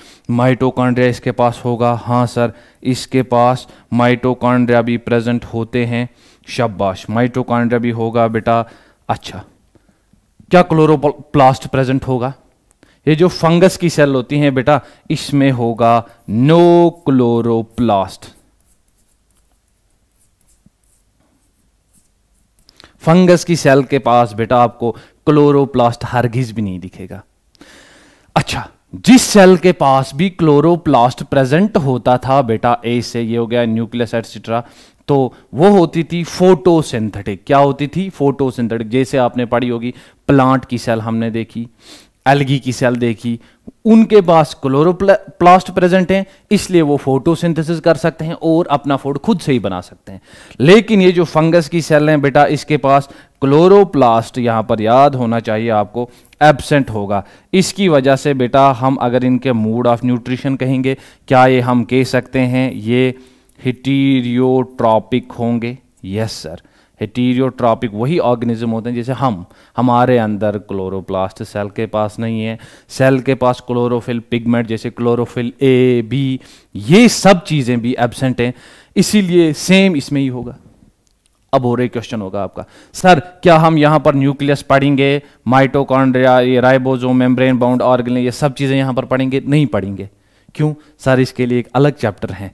माइटोकॉन्ड्रिया इसके पास होगा हाँ सर इसके पास माइटोकॉन्ड्रिया भी प्रेजेंट होते हैं शब्बाश माइटोकॉन्ड्रिया भी होगा बेटा अच्छा क्या क्लोरोप्लास्ट प्रेजेंट होगा ये जो फंगस की सेल होती हैं बेटा इसमें होगा नो क्लोरोप्लास्ट फंगस की सेल के पास बेटा आपको क्लोरोप्लास्ट हरगिज भी नहीं दिखेगा अच्छा जिस सेल के पास भी क्लोरोप्लास्ट प्रेजेंट होता था बेटा ए से ये हो गया न्यूक्लियस एटसेट्रा तो वो होती थी फोटोसिंथेटिक क्या होती थी फोटोसिंथेटिक जैसे आपने पढ़ी होगी प्लांट की सेल हमने देखी एल्गी की सेल देखी उनके पास क्लोरोप्लास्ट प्रेजेंट हैं इसलिए वो फोटोसिंथेसिस कर सकते हैं और अपना फूड खुद से ही बना सकते हैं लेकिन ये जो फंगस की सेल हैं बेटा इसके पास क्लोरोप्लास्ट यहाँ पर याद होना चाहिए आपको एबसेंट होगा इसकी वजह से बेटा हम अगर इनके मूड ऑफ न्यूट्रिशन कहेंगे क्या ये हम कह सकते हैं ये हिटीरियोट्रॉपिक होंगे यस सर हेटीरियोट्रॉपिक वही ऑर्गेनिज्म होते हैं जैसे हम हमारे अंदर क्लोरोप्लास्ट सेल के पास नहीं है सेल के पास क्लोरोफिल पिगमेंट जैसे क्लोरोफिल ए बी ये सब चीज़ें भी एबसेंट हैं इसीलिए सेम इसमें ही होगा अब हो रही क्वेश्चन होगा आपका सर क्या हम यहाँ पर न्यूक्लियस पढ़ेंगे माइटोकॉन्ड्रिया ये राइबोजो मेम्ब्रेन बाउंड ऑर्गेन ये सब चीज़ें यहाँ पर पढ़ेंगे नहीं पढ़ेंगे क्यों सर इसके लिए एक अलग चैप्टर है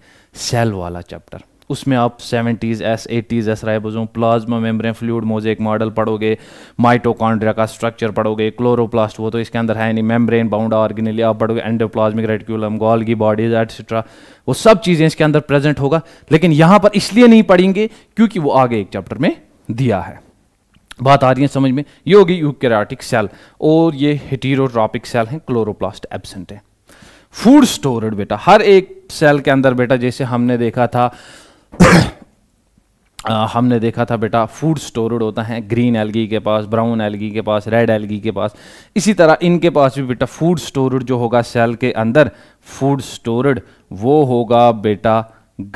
सेल वाला चैप्टर उसमें आप seventies S eighties S ribosome plasma membrane fluid mosaic model पढ़ोगे माइटोकॉन्ड्रिया का स्ट्रक्चर पढ़ोगे क्लोरोप्लास्ट वो तो इसके अंदर है नहीं मेम्ब्रेन बाउंड ऑर्गेनली आप पढ़ोगे endoplasmic reticulum Golgi bodies etcetera वो सब चीज़ें इसके अंदर प्रेजेंट होगा लेकिन यहाँ पर इसलिए नहीं पढ़ेंगे क्योंकि वो आगे एक चैप्टर में दिया है बात आ रही है समझ में ये होगी यूकेराटिक सेल और ये हेटीरोट्रॉपिक सेल हैं क्लोरोप्लास्ट एबसेंट है फूड स्टोरेड बेटा हर एक सेल के अंदर बेटा जैसे हमने देखा था हमने देखा था बेटा फूड स्टोरेड होता है ग्रीन एलगी के पास ब्राउन एलगी के पास रेड एलगी के पास इसी तरह इनके पास भी बेटा फूड स्टोरेड जो होगा सेल के अंदर फूड स्टोरेड वो होगा बेटा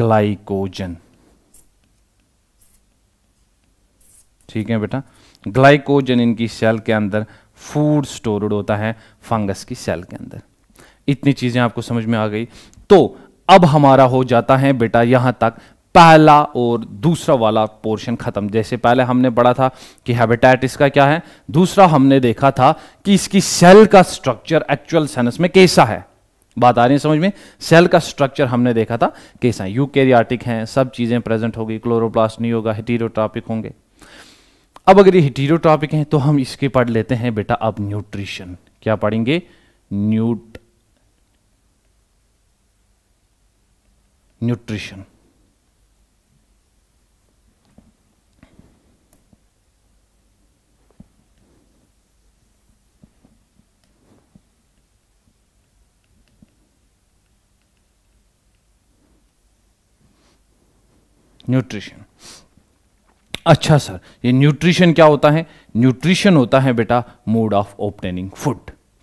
ग्लाइकोजन ठीक है बेटा ग्लाइकोजन इनकी सेल के अंदर फूड स्टोरेड होता है फंगस की सेल के अंदर इतनी चीजें आपको समझ में आ गई तो अब हमारा हो जाता है बेटा यहां तक पहला और दूसरा वाला पोर्शन खत्म जैसे पहले हमने पढ़ा था कि हैबिटेट इसका क्या है दूसरा हमने देखा था कि इसकी सेल का स्ट्रक्चर एक्चुअल सेंस में कैसा है बात आ रही है समझ में सेल का स्ट्रक्चर हमने देखा था कैसा है यूकेरियाटिक है सब चीजें प्रेजेंट होगी क्लोरोप्लास्ट नहीं होगा हिटीरोट्रॉपिक होंगे अब अगर ये हिटीरोट्रॉपिक हैं तो हम इसके पढ़ लेते हैं बेटा अब न्यूट्रिशन क्या पढ़ेंगे न्यूट न्यूट्रिशन न्यूट्रिशन अच्छा सर ये न्यूट्रिशन क्या होता है न्यूट्रिशन होता है बेटा मूड ऑफ ओपनिंग फूड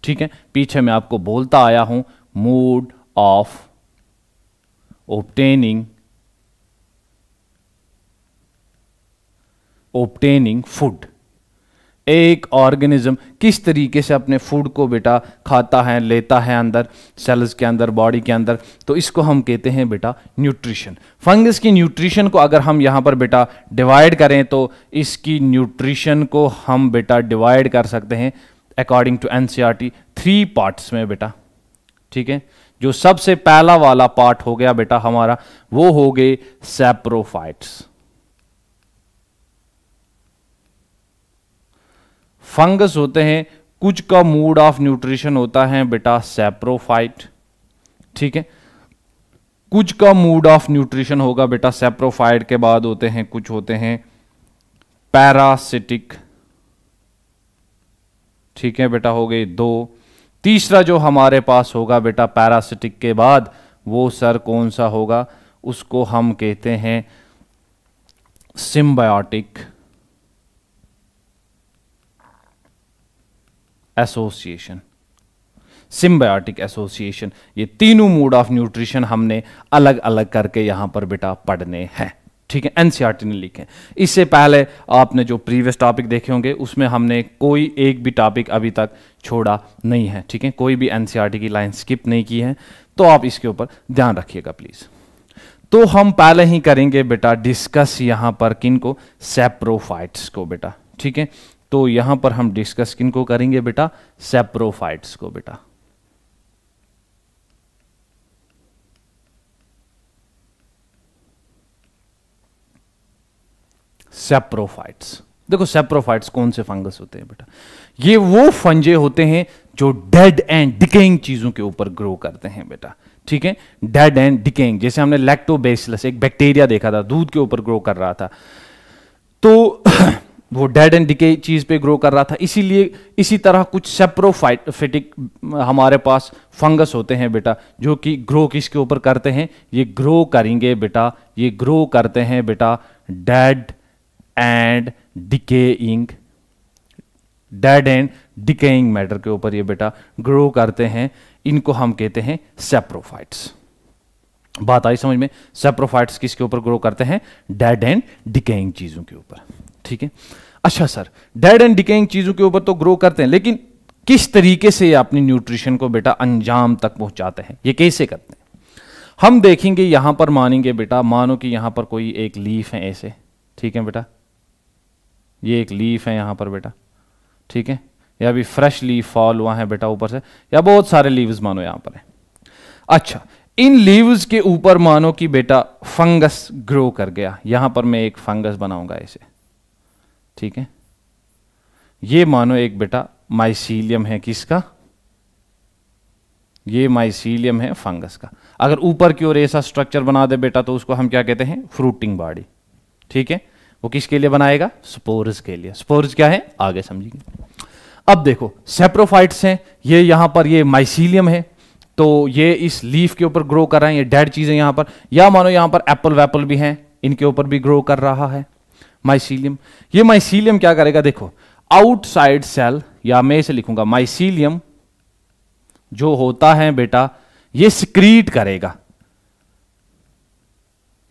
ठीक है पीछे मैं आपको बोलता आया हूं mood of obtaining obtaining food एक ऑर्गेनिज्म किस तरीके से अपने फूड को बेटा खाता है लेता है अंदर सेल्स के अंदर बॉडी के अंदर तो इसको हम कहते हैं बेटा न्यूट्रिशन फंगस की न्यूट्रिशन को अगर हम यहाँ पर बेटा डिवाइड करें तो इसकी न्यूट्रिशन को हम बेटा डिवाइड कर सकते हैं according to in three parts में बेटा ठीक है जो सबसे पहला वाला पार्ट हो गया बेटा हमारा वो हो गए सेप्रोफाइट्स फंगस होते हैं कुछ का मूड ऑफ न्यूट्रिशन होता है बेटा सेप्रोफाइट ठीक है कुछ का मूड ऑफ न्यूट्रिशन होगा बेटा सेप्रोफाइट के बाद होते हैं कुछ होते हैं पैरासिटिक ठीक है बेटा हो गए दो तीसरा जो हमारे पास होगा बेटा पैरासिटिक के बाद वो सर कौन सा होगा उसको हम कहते हैं सिम्बायोटिक एसोसिएशन सिम्बायोटिक एसोसिएशन ये तीनों मोड ऑफ न्यूट्रिशन हमने अलग अलग करके यहां पर बेटा पढ़ने हैं ठीक है एनसीआरटी e ने लिखे इससे पहले आपने जो प्रीवियस टॉपिक देखे होंगे उसमें हमने कोई एक भी टॉपिक अभी तक छोड़ा नहीं है ठीक है कोई भी एनसीआरटी e की लाइन स्किप नहीं की है तो आप इसके ऊपर ध्यान रखिएगा प्लीज तो हम पहले ही करेंगे बेटा डिस्कस यहां पर किन को सेप्रोफाइट्स को बेटा ठीक है तो यहां पर हम डिस्कस किन को करेंगे बेटा सेप्रोफाइट्स को बेटा सेप्रोफाइट्स देखो सेप्रोफाइट्स कौन से फंगस होते हैं बेटा ये वो फंजे होते हैं जो डेड एंड डिकेइंग चीजों के ऊपर ग्रो करते हैं बेटा ठीक है डेड एंड डिकेइंग जैसे हमने लैक्टोबेसिलस एक बैक्टीरिया देखा था दूध के ऊपर ग्रो कर रहा था तो वो डेड एंड डिके चीज़ पे ग्रो कर रहा था इसीलिए इसी तरह कुछ सेप्रोफाइटिक हमारे पास फंगस होते हैं बेटा जो कि ग्रो किसके ऊपर करते हैं ये ग्रो करेंगे बेटा ये ग्रो करते हैं बेटा dead and decaying dead and decaying matter के ऊपर ये बेटा ग्रो करते हैं इनको हम कहते हैं सेप्रोफाइट्स बात आई समझ में सेप्रोफाइट्स किसके ऊपर ग्रो करते हैं डेड एंड डिकेइंग चीज़ों के ऊपर ठीक है अच्छा सर डेड एंड डिकेइंग चीज़ों के ऊपर तो ग्रो करते हैं लेकिन किस तरीके से अपनी न्यूट्रिशन को बेटा अंजाम तक पहुंचाते हैं ये कैसे करते हैं हम देखेंगे यहां पर मानेंगे बेटा मानो कि यहां पर कोई एक लीफ है ऐसे ठीक है बेटा ये एक लीफ है यहां पर बेटा ठीक है या भी फ्रेश लीफ फॉल हुआ है बेटा ऊपर से या बहुत सारे लीव्स मानो यहां पर है अच्छा इन लीव्स के ऊपर मानो कि बेटा फंगस ग्रो कर गया यहां पर मैं एक फंगस बनाऊंगा इसे ठीक है ये मानो एक बेटा माइसीलियम है किसका ये माइसीलियम है फंगस का अगर ऊपर की ओर ऐसा स्ट्रक्चर बना दे बेटा तो उसको हम क्या कहते हैं फ्रूटिंग बॉडी ठीक है वो किसके लिए बनाएगा स्पोर्स के लिए स्पोर्स क्या है आगे समझेंगे अब देखो सेप्रोफाइट्स हैं ये यहां पर ये माइसीलियम है तो ये इस लीफ के ऊपर ग्रो कर रहे हैं ये डेड चीजें यहां पर या मानो यहां पर एप्पल वेपल भी हैं इनके ऊपर भी ग्रो कर रहा है माइसीलियम ये माइसीलियम क्या करेगा देखो आउटसाइड सेल या मैं इसे लिखूंगा माइसीलियम जो होता है बेटा ये सिक्रीट करेगा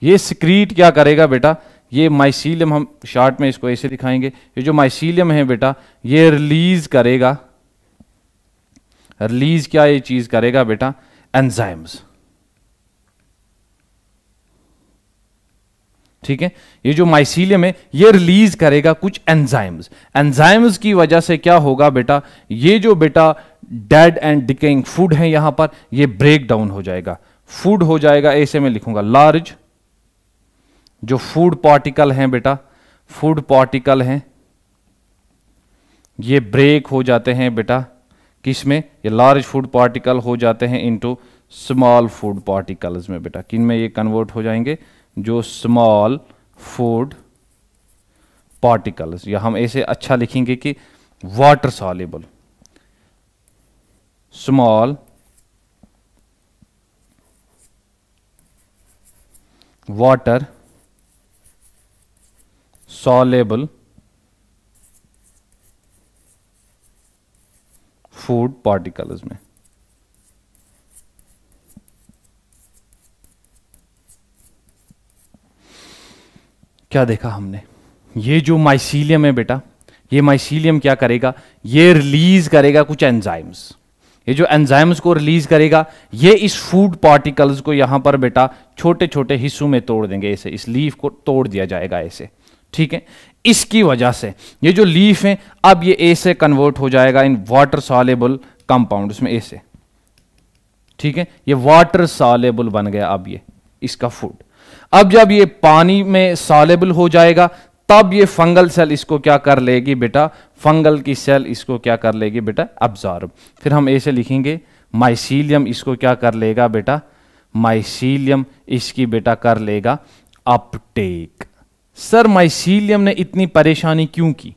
ये सिक्रीट क्या करेगा बेटा ये माइसीलियम हम शॉर्ट में इसको ऐसे दिखाएंगे ये जो माइसीलियम है बेटा ये रिलीज करेगा रिलीज क्या ये चीज करेगा बेटा एंजाइम्स ठीक है ये जो माइसीलियम है ये रिलीज करेगा कुछ एंजाइम्स एंजाइम्स की वजह से क्या होगा बेटा ये जो बेटा डेड एंड डिकेइंग फूड है यहां पर ये ब्रेक डाउन हो जाएगा फूड हो जाएगा ऐसे में लिखूंगा लार्ज जो फूड पार्टिकल हैं बेटा फूड पार्टिकल हैं ये ब्रेक हो जाते हैं बेटा किसमें ये लार्ज फूड पार्टिकल हो जाते हैं इनटू स्मॉल फूड पार्टिकल्स में बेटा किन में ये कन्वर्ट हो जाएंगे जो स्मॉल फूड पार्टिकल्स या हम ऐसे अच्छा लिखेंगे कि water soluble small water soluble food particles में क्या देखा हमने ये जो माइसीलियम है बेटा ये माइसीलियम क्या करेगा ये रिलीज करेगा कुछ एंजाइम्स ये जो एंजाइम्स को रिलीज करेगा ये इस फूड पार्टिकल्स को यहां पर बेटा छोटे छोटे हिस्सों में तोड़ देंगे ऐसे इस लीफ को तोड़ दिया जाएगा ऐसे ठीक है इसकी वजह से ये जो लीफ है अब ये ऐसे कन्वर्ट हो जाएगा इन वाटर सॉलेबल कंपाउंड ए ऐसे ठीक है ये वाटर सॉलेबल बन गया अब ये इसका फूड अब जब ये पानी में सॉलेबल हो जाएगा तब ये फंगल सेल इसको क्या कर लेगी बेटा फंगल की सेल इसको क्या कर लेगी बेटा अब्जॉर्ब फिर हम ऐसे लिखेंगे माइसीलियम इसको क्या कर लेगा बेटा माइसीलियम इसकी बेटा कर लेगा अपटेक सर माइसीलियम ने इतनी परेशानी क्यों की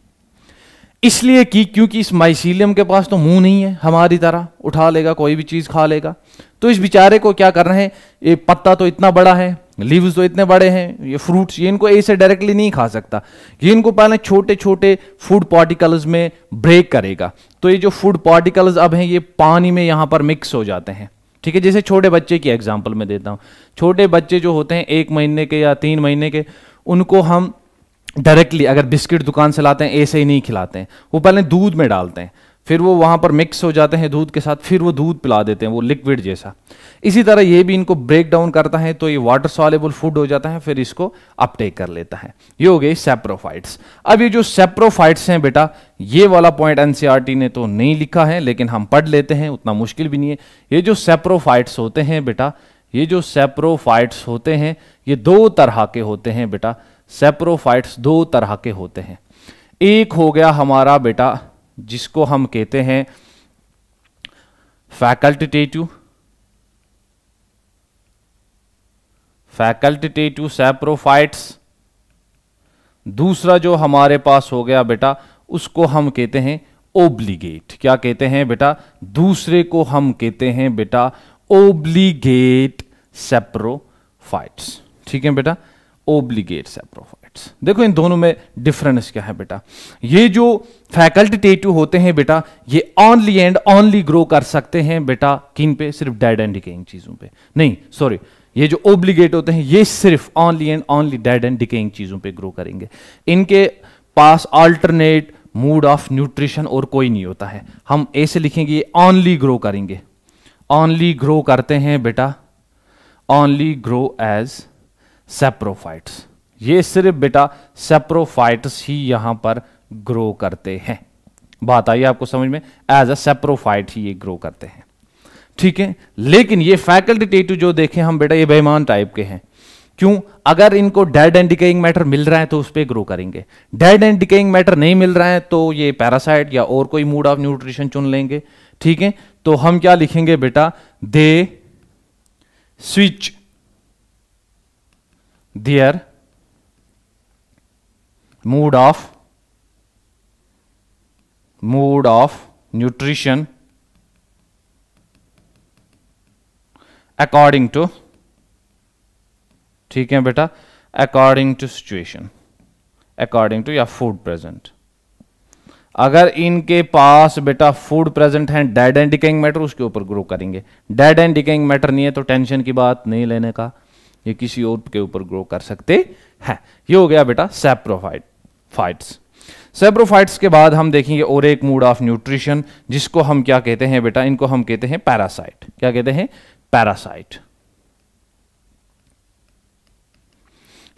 इसलिए कि क्योंकि इस माइसीलियम के पास तो मुंह नहीं है हमारी तरह उठा लेगा कोई भी चीज़ खा लेगा तो इस बेचारे को क्या करना है ये पत्ता तो इतना बड़ा है लीव्स तो इतने बड़े हैं ये फ्रूट्स ये इनको ऐसे डायरेक्टली नहीं खा सकता ये इनको पहले छोटे छोटे फूड पार्टिकल्स में ब्रेक करेगा तो ये जो फूड पार्टिकल्स अब हैं ये पानी में यहाँ पर मिक्स हो जाते हैं ठीक है जैसे छोटे बच्चे की एग्जाम्पल मैं देता हूँ छोटे बच्चे जो होते हैं एक महीने के या तीन महीने के उनको हम डायरेक्टली अगर बिस्किट दुकान से लाते हैं ऐसे ही नहीं खिलाते हैं वो पहले दूध में डालते हैं फिर वो वहाँ पर मिक्स हो जाते हैं दूध के साथ फिर वो दूध पिला देते हैं वो लिक्विड जैसा इसी तरह ये भी इनको ब्रेक डाउन करता है तो ये वाटर सॉलेबल फूड हो जाता है फिर इसको अपटेक कर लेता है ये हो गई सेप्रोफाइट्स अब ये जो सेप्रोफाइट्स हैं बेटा ये वाला पॉइंट एनसीआरटी e ने तो नहीं लिखा है लेकिन हम पढ़ लेते हैं उतना मुश्किल भी नहीं है ये जो सेप्रोफाइट्स होते हैं बेटा ये जो सेप्रोफाइट्स होते हैं ये दो तरह के होते हैं बेटा सेप्रोफाइट्स दो तरह के होते हैं एक हो गया हमारा बेटा जिसको हम कहते हैं फैकल्टेटिव फैकल्टेटिव सैप्रोफाइट्स दूसरा जो हमारे पास हो गया बेटा उसको हम कहते हैं ओब्लीगेट क्या कहते हैं बेटा दूसरे को हम कहते हैं बेटा ओब्लीगेट सेप्रोफाइट्स ठीक है बेटा ओब्लीगेट सेप्रोफाइट कॉन्सेप्ट देखो इन दोनों में डिफरेंस क्या है बेटा ये जो फैकल्टेटिव होते हैं बेटा ये ऑनली एंड ऑनली ग्रो कर सकते हैं बेटा किन पे सिर्फ डेड एंड डिकेइंग चीजों पे नहीं सॉरी ये जो ओब्लिगेट होते हैं ये सिर्फ only and only dead and decaying चीजों पे ग्रो करेंगे इनके पास अल्टरनेट मूड ऑफ न्यूट्रिशन और कोई नहीं होता है हम ऐसे लिखेंगे ये ऑनली ग्रो करेंगे ऑनली ग्रो करते हैं बेटा ऑनली ग्रो एज सेप्रोफाइट्स ये सिर्फ बेटा सेप्रोफाइट्स ही यहां पर ग्रो करते हैं बात आई आपको समझ में एज अ सेप्रोफाइट ही ये ग्रो करते हैं ठीक है लेकिन ये टेटिव जो देखें हम बेटा ये बेईमान टाइप के हैं क्यों अगर इनको डेड एंड डिकेइंग मैटर मिल रहा है तो उस पर ग्रो करेंगे डेड एंड डिकेइंग मैटर नहीं मिल रहा है तो ये पैरासाइट या और कोई मूड ऑफ न्यूट्रिशन चुन लेंगे ठीक है तो हम क्या लिखेंगे बेटा they switch their mood of mood of nutrition according to ठीक है बेटा according to situation according to या फूड प्रेजेंट अगर इनके पास बेटा फूड प्रेजेंट है डेड एंड डिकेइंग मैटर उसके ऊपर ग्रो करेंगे डेड एंड डिकेइंग मैटर नहीं है तो टेंशन की बात नहीं लेने का ये किसी और के ऊपर ग्रो कर सकते हैं ये हो गया बेटा सेप्रोफाइट फाइट्स सेप्रोफाइट्स के बाद हम देखेंगे और एक मूड ऑफ न्यूट्रिशन जिसको हम क्या कहते हैं बेटा इनको हम कहते हैं पैरासाइट क्या कहते हैं पैरासाइट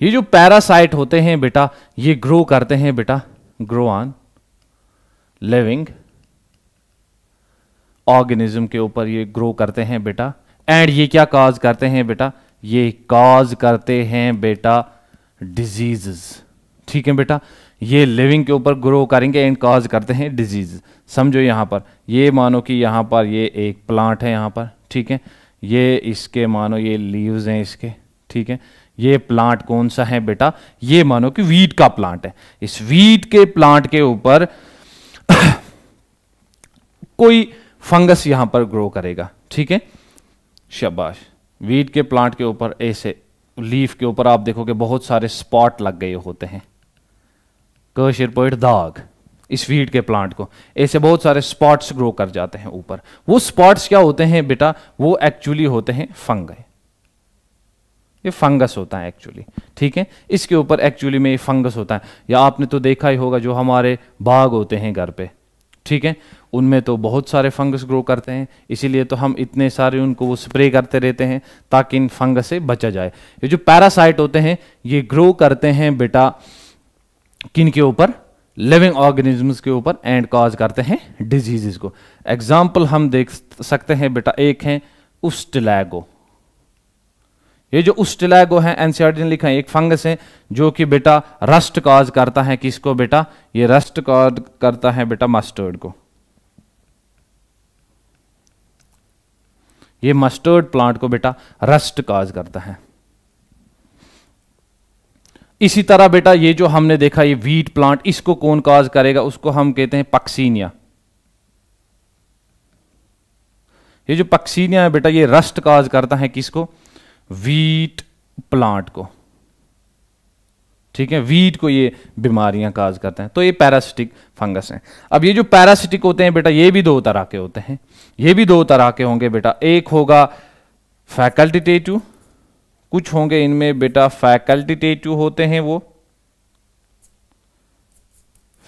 ये जो पैरासाइट होते हैं बेटा ये ग्रो करते हैं बेटा ग्रो ऑन लिविंग ऑर्गेनिज्म के ऊपर ये ग्रो करते हैं बेटा एंड ये क्या काज करते हैं बेटा ये कॉज करते हैं बेटा डिजीजेस ठीक है बेटा ये लिविंग के ऊपर ग्रो करेंगे एंड कॉज करते हैं डिजीज समझो यहाँ पर ये मानो कि यहाँ पर ये एक प्लांट है यहाँ पर ठीक है ये इसके मानो ये लीव्स हैं इसके ठीक है ये प्लांट कौन सा है बेटा ये मानो कि वीट का प्लांट है इस वीट के प्लांट के ऊपर कोई फंगस यहां पर ग्रो करेगा ठीक है शबाश वीट के प्लांट के ऊपर ऐसे लीफ के ऊपर आप देखोगे बहुत सारे स्पॉट लग गए होते हैं कशिर पोइट दाग इस वीट के प्लांट को ऐसे बहुत सारे स्पॉट्स ग्रो कर जाते हैं ऊपर वो स्पॉट्स क्या होते हैं बेटा वो एक्चुअली होते हैं फंग ये फंगस होता है एक्चुअली ठीक है इसके ऊपर एक्चुअली में ये फंगस होता है या आपने तो देखा ही होगा जो हमारे बाग होते हैं घर पे ठीक है उनमें तो बहुत सारे फंगस ग्रो करते हैं इसीलिए तो हम इतने सारे उनको वो स्प्रे करते रहते हैं ताकि इन फंगस से बचा जाए ये जो पैरासाइट होते हैं ये ग्रो करते हैं बेटा किन के ऊपर लिविंग ऑर्गेनिजम्स के ऊपर एंड कॉज करते हैं डिजीजेस को एग्जाम्पल हम देख सकते हैं बेटा एक है उस्टलैगो ये जो उस्टिलैगो है एनसीआर ने लिखा है एक फंगस है जो कि बेटा रस्ट काज करता है किसको बेटा ये रस्ट काज करता है बेटा मस्टर्ड को ये मस्टर्ड प्लांट को बेटा रस्ट काज करता है इसी तरह बेटा ये जो हमने देखा ये वीट प्लांट इसको कौन काज करेगा उसको हम कहते हैं पक्सीनिया ये जो पक्सीनिया है बेटा ये रस्ट काज करता है किसको वीट प्लांट को ठीक है वीट को ये बीमारियां काज करते हैं तो ये पैरासिटिक फंगस हैं अब ये जो पैरासिटिक होते हैं बेटा ये भी दो तरह के होते हैं ये भी दो तरह के होंगे बेटा एक होगा फैकल्टीटेटिव कुछ होंगे इनमें बेटा फैकल्टीटेटिव होते हैं वो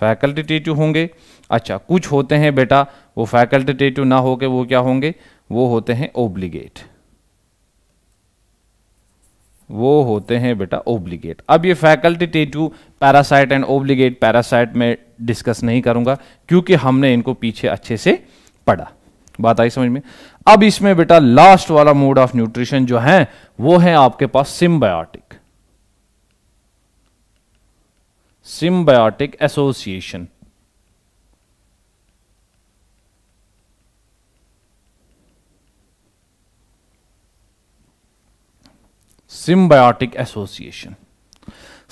फैकल्टीटेटिव होंगे अच्छा कुछ होते हैं बेटा वो फैकल्टीटेटिव ना होके वो क्या होंगे वो होते हैं ओब्लीगेट वो होते हैं बेटा ओब्लिगेट अब ये facultative parasite and obligate parasite में डिस्कस नहीं करूंगा क्योंकि हमने इनको पीछे अच्छे से पढ़ा बात आई समझ में अब इसमें बेटा लास्ट वाला मोड ऑफ न्यूट्रिशन जो है वो है आपके पास symbiotic symbiotic association symbiotic association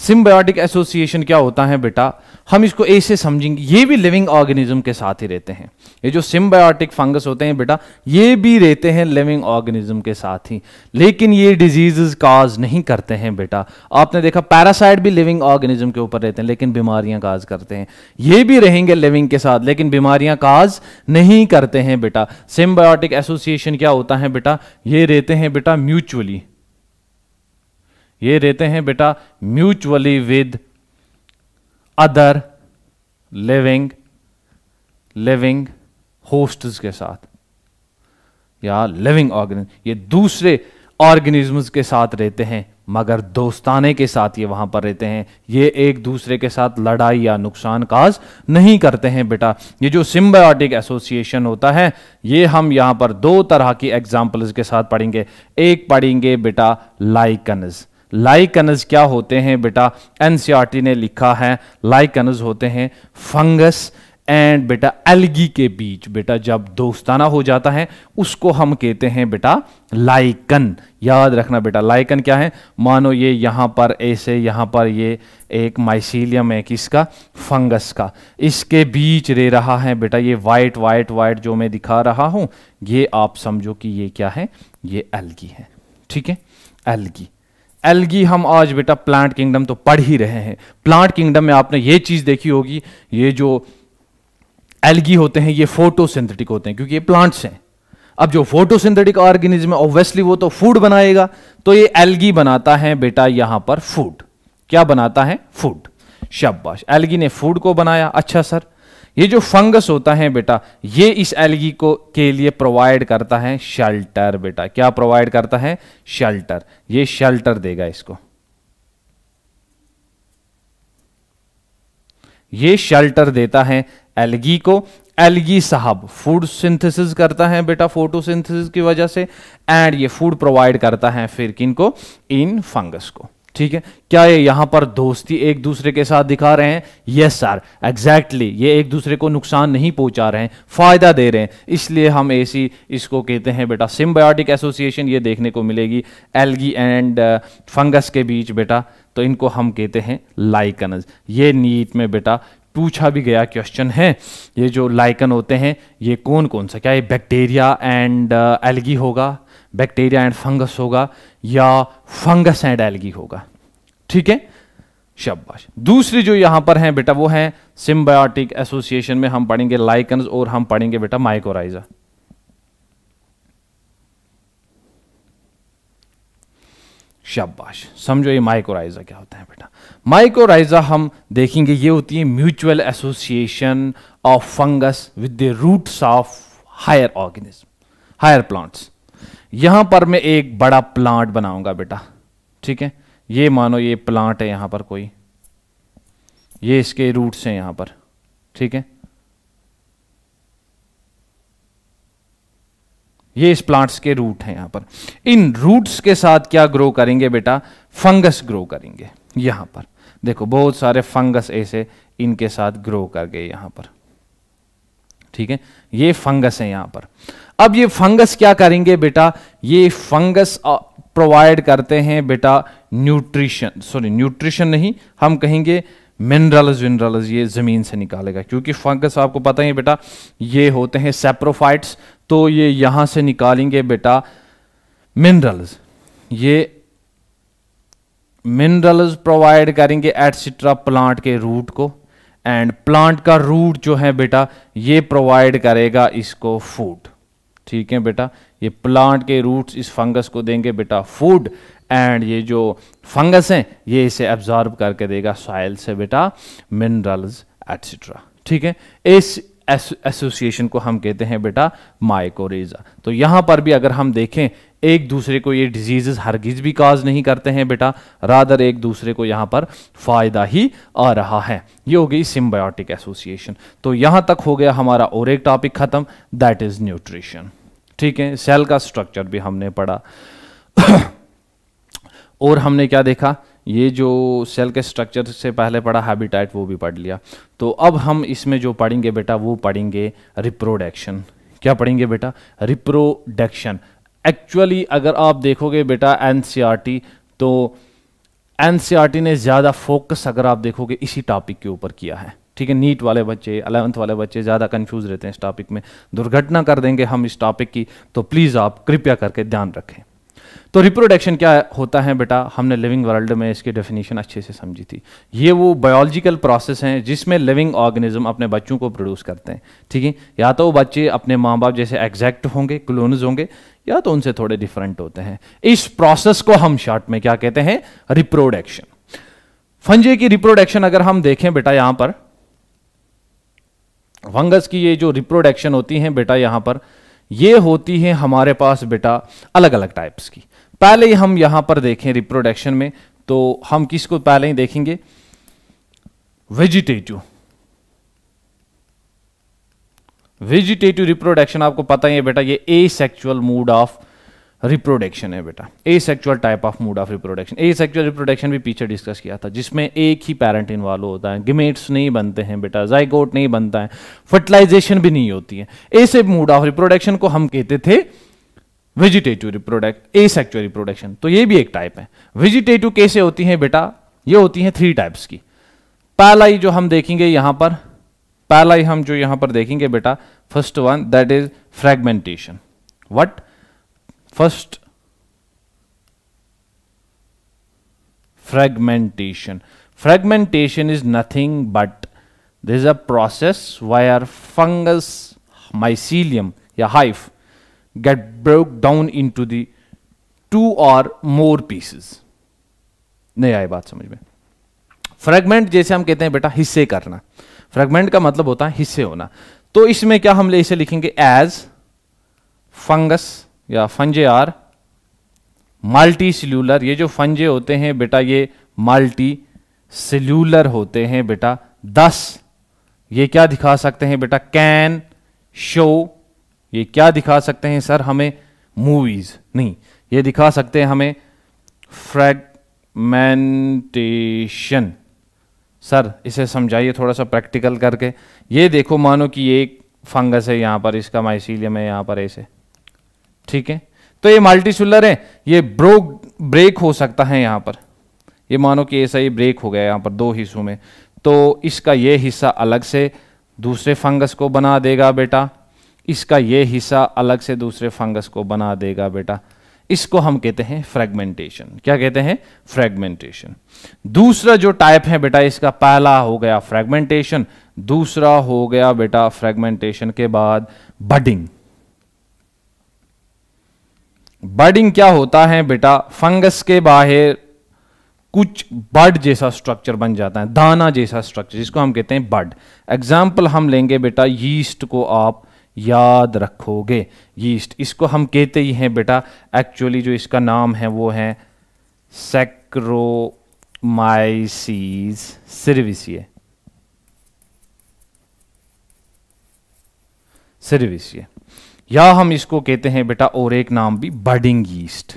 symbiotic association क्या होता है बेटा हम इसको ऐसे समझेंगे ये भी लिविंग ऑर्गेनिज्म के साथ ही रहते हैं ये जो सिम्बायोटिक फंगस होते हैं बेटा ये भी रहते हैं लिविंग ऑर्गेनिज्म के साथ ही लेकिन ये डिजीजेस काज नहीं करते हैं बेटा आपने देखा पैरासाइड भी लिविंग ऑर्गेनिज्म के ऊपर रहते हैं लेकिन बीमारियां काज करते हैं ये भी रहेंगे लिविंग के साथ लेकिन बीमारियां काज नहीं करते हैं बेटा सिम्बायोटिक एसोसिएशन क्या होता है बेटा ये रहते हैं बेटा म्यूचुअली ये रहते हैं बेटा mutually with other living living hosts के साथ या लिविंग ऑर्गेनिज ये दूसरे ऑर्गेनिज्म के साथ रहते हैं मगर दोस्ताने के साथ ये वहां पर रहते हैं ये एक दूसरे के साथ लड़ाई या नुकसान काज नहीं करते हैं बेटा ये जो सिम्बायोटिक एसोसिएशन होता है ये हम यहां पर दो तरह की एग्जाम्पल्स के साथ पढ़ेंगे एक पढ़ेंगे बेटा लाइकनज़ लाइकनज क्या होते हैं बेटा एनसीईआरटी e ने लिखा है लाइकनज होते हैं फंगस एंड बेटा एल्गी के बीच बेटा जब दोस्ताना हो जाता है उसको हम कहते हैं बेटा लाइकन याद रखना बेटा लाइकन क्या है मानो ये यहां पर ऐसे यहां पर ये एक माइसीलियम है किसका फंगस का इसके बीच रह रहा है बेटा ये वाइट वाइट वाइट जो मैं दिखा रहा हूं ये आप समझो कि ये क्या है ये एलगी है ठीक है एलगी एलगी हम आज बेटा प्लांट किंगडम तो पढ़ ही रहे हैं प्लांट किंगडम में आपने ये चीज देखी होगी ये जो एलगी होते हैं ये फोटोसिंथेटिक होते हैं क्योंकि ये प्लांट्स हैं अब जो फोटोसिंथेटिक ऑर्गेनिज्म है ऑब्वियसली वो तो फूड बनाएगा तो ये एलगी बनाता है बेटा यहां पर फूड क्या बनाता है फूड शाबाश एलगी ने फूड को बनाया अच्छा सर ये जो फंगस होता है बेटा ये इस एलगी को के लिए प्रोवाइड करता है शेल्टर बेटा क्या प्रोवाइड करता है शेल्टर ये शेल्टर देगा इसको ये शेल्टर देता है एलगी को एलगी साहब फूड सिंथेसिस करता है बेटा फोटोसिंथेसिस की वजह से एंड ये फूड प्रोवाइड करता है फिर किन को इन फंगस को ठीक है क्या ये यहां पर दोस्ती एक दूसरे के साथ दिखा रहे हैं यस सर एग्जैक्टली ये एक दूसरे को नुकसान नहीं पहुंचा रहे हैं फायदा दे रहे हैं इसलिए हम ऐसी इसको कहते हैं बेटा सिम्बायोटिक एसोसिएशन ये देखने को मिलेगी एलगी एंड फंगस के बीच बेटा तो इनको हम कहते हैं लाइकनज ये नीट में बेटा पूछा भी गया क्वेश्चन है ये जो लाइकन होते हैं ये कौन कौन सा क्या ये बैक्टीरिया एंड एलगी होगा बैक्टीरिया एंड फंगस होगा या फंगस एंड एलगी होगा ठीक है शाबाश दूसरी जो यहां पर हैं बेटा वो हैं सिम्बायोटिक एसोसिएशन में हम पढ़ेंगे लाइकन और हम पढ़ेंगे बेटा माइकोराइजा शाबाश समझो ये माइकोराइजा क्या होता है बेटा माइकोराइजा हम देखेंगे ये होती है mutual association of fungus with the roots of higher organism higher plants यहां पर मैं एक बड़ा प्लांट बनाऊंगा बेटा ठीक है ये मानो ये प्लांट है यहां पर कोई ये इसके रूट्स हैं यहां पर ठीक है ये इस प्लांट्स के रूट हैं यहां पर इन रूट्स के साथ क्या ग्रो करेंगे बेटा फंगस ग्रो करेंगे यहां पर देखो बहुत सारे फंगस ऐसे इनके साथ ग्रो कर गए यहां पर ठीक है ये फंगस है यहां पर अब ये फंगस क्या करेंगे बेटा ये फंगस प्रोवाइड करते हैं बेटा न्यूट्रिशन सॉरी न्यूट्रिशन नहीं हम कहेंगे मिनरल्स विनरल्स ये ज़मीन से निकालेगा क्योंकि फंगस आपको पता है बेटा ये होते हैं सेप्रोफाइट्स तो ये यहां से निकालेंगे बेटा मिनरल्स ये मिनरल्स प्रोवाइड करेंगे एटसिट्रा प्लांट के रूट को एंड प्लांट का रूट जो है बेटा ये प्रोवाइड करेगा इसको फूड ठीक है बेटा ये प्लांट के रूट्स इस फंगस को देंगे बेटा फूड एंड ये जो फंगस हैं ये इसे एब्जॉर्ब करके देगा सॉइल से बेटा मिनरल्स एट्सट्रा ठीक है इस एसोसिएशन को हम कहते हैं बेटा माइकोरेजा तो यहाँ पर भी अगर हम देखें एक दूसरे को ये डिजीजेस हरगिज भी काज नहीं करते हैं बेटा रादर एक दूसरे को यहाँ पर फायदा ही आ रहा है ये हो गई सिम्बायोटिक एसोसिएशन तो यहाँ तक हो गया हमारा और एक टॉपिक ख़त्म दैट इज़ न्यूट्रिशन ठीक है सेल का स्ट्रक्चर भी हमने पढ़ा और हमने क्या देखा ये जो सेल के स्ट्रक्चर से पहले पढ़ा हैबिटाइट वो भी पढ़ लिया तो अब हम इसमें जो पढ़ेंगे बेटा वो पढ़ेंगे रिप्रोडक्शन क्या पढ़ेंगे बेटा रिप्रोडक्शन एक्चुअली अगर आप देखोगे बेटा एनसीईआरटी e तो एनसीईआरटी e ने ज़्यादा फोकस अगर आप देखोगे इसी टॉपिक के ऊपर किया है ठीक है नीट वाले बच्चे अलेवंथ वाले बच्चे ज़्यादा कंफ्यूज रहते हैं इस टॉपिक में दुर्घटना कर देंगे हम इस टॉपिक की तो प्लीज़ आप कृपया करके ध्यान रखें तो रिप्रोडक्शन क्या होता है बेटा हमने लिविंग वर्ल्ड में इसकी डेफिनेशन अच्छे से समझी थी ये वो बायोलॉजिकल प्रोसेस हैं जिसमें लिविंग ऑर्गेनिज्म अपने बच्चों को प्रोड्यूस करते हैं ठीक है या तो वो बच्चे अपने माँ बाप जैसे एग्जैक्ट होंगे क्लोन्स होंगे या तो उनसे थोड़े डिफरेंट होते हैं इस प्रोसेस को हम शॉर्ट में क्या कहते हैं रिप्रोडक्शन फंजे की रिप्रोडक्शन अगर हम देखें बेटा यहाँ पर फंगस की ये जो रिप्रोडक्शन होती है बेटा यहां पर ये होती है हमारे पास बेटा अलग अलग टाइप्स की पहले ही हम यहां पर देखें रिप्रोडक्शन में तो हम किसको पहले ही देखेंगे वेजिटेटिव वेजिटेटिव रिप्रोडक्शन आपको पता ही है बेटा ये asexual mood of reproduction है बेटा asexual type of mood of reproduction asexual reproduction भी पीछे डिस्कस किया था जिसमें एक ही पेरेंट इन्वॉल्व होता है गिमेट्स नहीं बनते हैं बेटा जाइगोट नहीं बनता है फर्टिलाइजेशन भी नहीं होती है ऐसे मूड ऑफ रिप्रोडक्शन को हम कहते थे vegetative reproduction asexual reproduction तो ये भी एक टाइप है वेजिटेटिव कैसे होती है बेटा ये होती है थ्री टाइप्स की पैलाई जो हम देखेंगे यहां पर पैलाई हम जो यहां पर देखेंगे बेटा first one that is fragmentation what first fragmentation fragmentation is nothing but this is a process why are fungus mycelium या hyphae get broke down into the two और मोर पीसेस नहीं आई बात समझ में फ्रेगमेंट जैसे हम कहते हैं बेटा हिस्से करना फ्रेगमेंट का मतलब होता है हिस्से होना तो इसमें क्या हम इसे लिखेंगे एज फंगस या फंजे आर माल्टी सेल्यूलर ये जो फंजे होते हैं बेटा ये माल्टी सेल्यूलर होते हैं बेटा दस ये क्या दिखा सकते हैं बेटा कैन शो ये क्या दिखा सकते हैं सर हमें मूवीज नहीं ये दिखा सकते हैं हमें फ्रेगमेंटेशन सर इसे समझाइए थोड़ा सा प्रैक्टिकल करके ये देखो मानो कि ये एक फंगस है यहां पर इसका माइसीलियम है यहां पर ऐसे ठीक है तो ये मल्टीसुलर है ये ब्रोक ब्रेक हो सकता है यहां पर ये मानो कि ऐसा ही ब्रेक हो गया यहां पर दो हिस्सों में तो इसका ये हिस्सा अलग से दूसरे फंगस को बना देगा बेटा इसका ये हिस्सा अलग से दूसरे फंगस को बना देगा बेटा इसको हम कहते हैं फ्रेगमेंटेशन क्या कहते हैं फ्रेगमेंटेशन दूसरा जो टाइप है बेटा इसका पहला हो गया फ्रेगमेंटेशन दूसरा हो गया बेटा फ्रेगमेंटेशन के बाद बडिंग बर्डिंग क्या होता है बेटा फंगस के बाहर कुछ बर्ड जैसा स्ट्रक्चर बन जाता है दाना जैसा स्ट्रक्चर जिसको हम कहते हैं बर्ड एग्जाम्पल हम लेंगे बेटा यीस्ट को आप याद रखोगे यीस्ट इसको हम कहते ही हैं बेटा एक्चुअली जो इसका नाम है वो है सेक्रोमाइसीज सिर्विस सर्विसिए या हम इसको कहते हैं बेटा और एक नाम भी बडिंग ईस्ट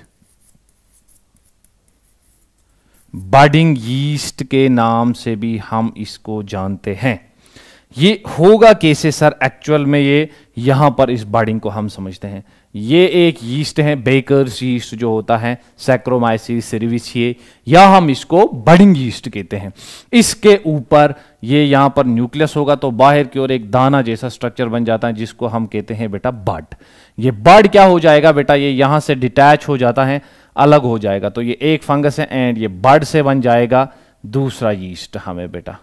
बडिंग ईस्ट के नाम से भी हम इसको जानते हैं ये होगा कैसे सर एक्चुअल में ये यहां पर इस बडिंग को हम समझते हैं ये एक यीस्ट है बेकर्स यीस्ट जो होता है सैक्रोमाइसिस सर्विसिए या हम इसको बडिंग यीस्ट कहते हैं इसके ऊपर ये यहां पर न्यूक्लियस होगा तो बाहर की ओर एक दाना जैसा स्ट्रक्चर बन जाता है जिसको हम कहते हैं बेटा बड ये बड क्या हो जाएगा बेटा ये यहां से डिटैच हो जाता है अलग हो जाएगा तो ये एक फंगस है एंड ये बड से बन जाएगा दूसरा यीस्ट हमें बेटा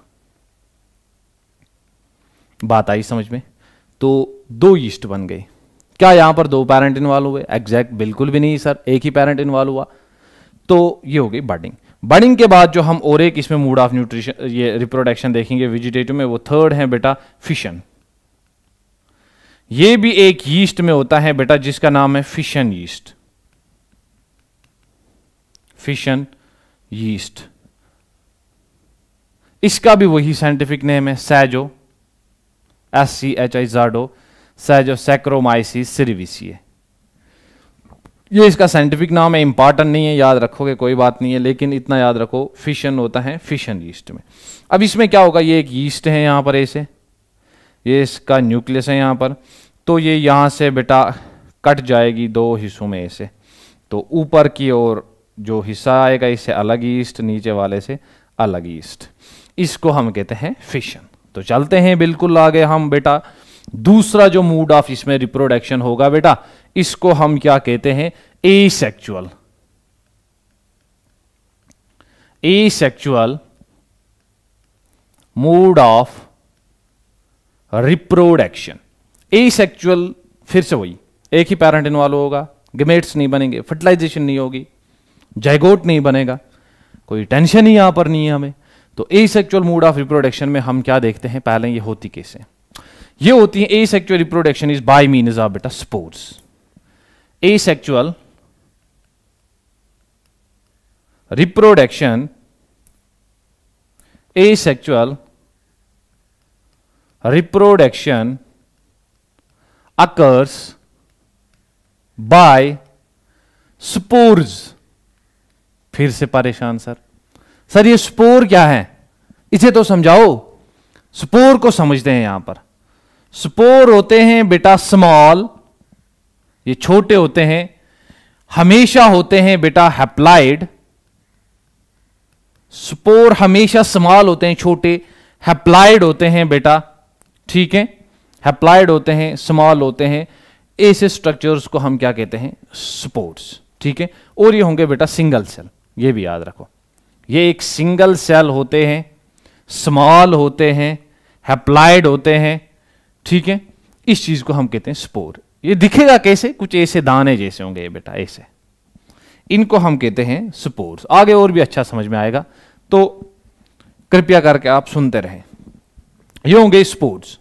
बात आई समझ में तो दो यीस्ट बन गई क्या यहां पर दो पेरेंट इन्वॉल्व हुए एग्जैक्ट बिल्कुल भी नहीं सर एक ही पेरेंट इन्वॉल्व हुआ तो ये हो गई बर्डिंग बर्डिंग के बाद जो हम और एक इसमें मूड ऑफ न्यूट्रिशन ये रिप्रोडक्शन देखेंगे वेजिटेटिव में वो थर्ड है बेटा फिशन ये भी एक यीस्ट में होता है बेटा जिसका नाम है फिशन यीस्ट फिशन यीस्ट इसका भी वही साइंटिफिक नेम है सैजो एस सी एच आई जाडो सैज सैक्रोमाइसिस सिरिविसी ये इसका साइंटिफिक नाम है इंपॉर्टेंट नहीं है याद रखोगे कोई बात नहीं है लेकिन इतना याद रखो फिशन होता है फिशन ईस्ट में अब इसमें क्या होगा ये एक ईस्ट है यहां पर ऐसे ये इसका न्यूक्लियस है यहां पर तो ये यहां से बेटा कट जाएगी दो हिस्सों में ऐसे तो ऊपर की ओर जो हिस्सा आएगा इससे अलग ईस्ट नीचे वाले से अलग ईस्ट इसको हम कहते हैं फिशन तो चलते हैं बिल्कुल आगे हम बेटा दूसरा जो मूड ऑफ इसमें रिप्रोडक्शन होगा बेटा इसको हम क्या कहते हैं asexual asexual mood of reproduction asexual फिर से वही एक ही पेरेंट इन्वॉल्व होगा गिमेट्स नहीं बनेंगे फर्टिलाइजेशन नहीं होगी जयगोट नहीं बनेगा कोई टेंशन ही यहां पर नहीं है हमें तो asexual mood of reproduction में हम क्या देखते हैं पहले ये होती कैसे ये होती है asexual reproduction is by mean is ah बेटा spores asexual reproduction asexual reproduction occurs by spores फिर से परेशान सर सर ये स्पोर क्या है इसे तो समझाओ स्पोर को समझते हैं यहां पर स्पोर होते हैं बेटा स्मॉल ये छोटे होते हैं हमेशा होते हैं बेटा हैप्लाइड स्पोर हमेशा स्मॉल होते हैं छोटे हैप्लाइड होते हैं बेटा ठीक है हैप्लाइड होते हैं स्मॉल होते हैं ऐसे स्ट्रक्चर्स को हम क्या कहते हैं स्पोर्ट्स ठीक है और ये होंगे बेटा सिंगल सेल ये भी याद रखो ये एक सिंगल सेल होते हैं स्मॉल होते हैं हैप्लाइड होते हैं ठीक है इस चीज को हम कहते हैं स्पोर ये दिखेगा कैसे कुछ ऐसे दाने जैसे होंगे ये बेटा ऐसे इनको हम कहते हैं स्पोर्स आगे और भी अच्छा समझ में आएगा तो कृपया करके आप सुनते रहें ये होंगे स्पोर्ट्स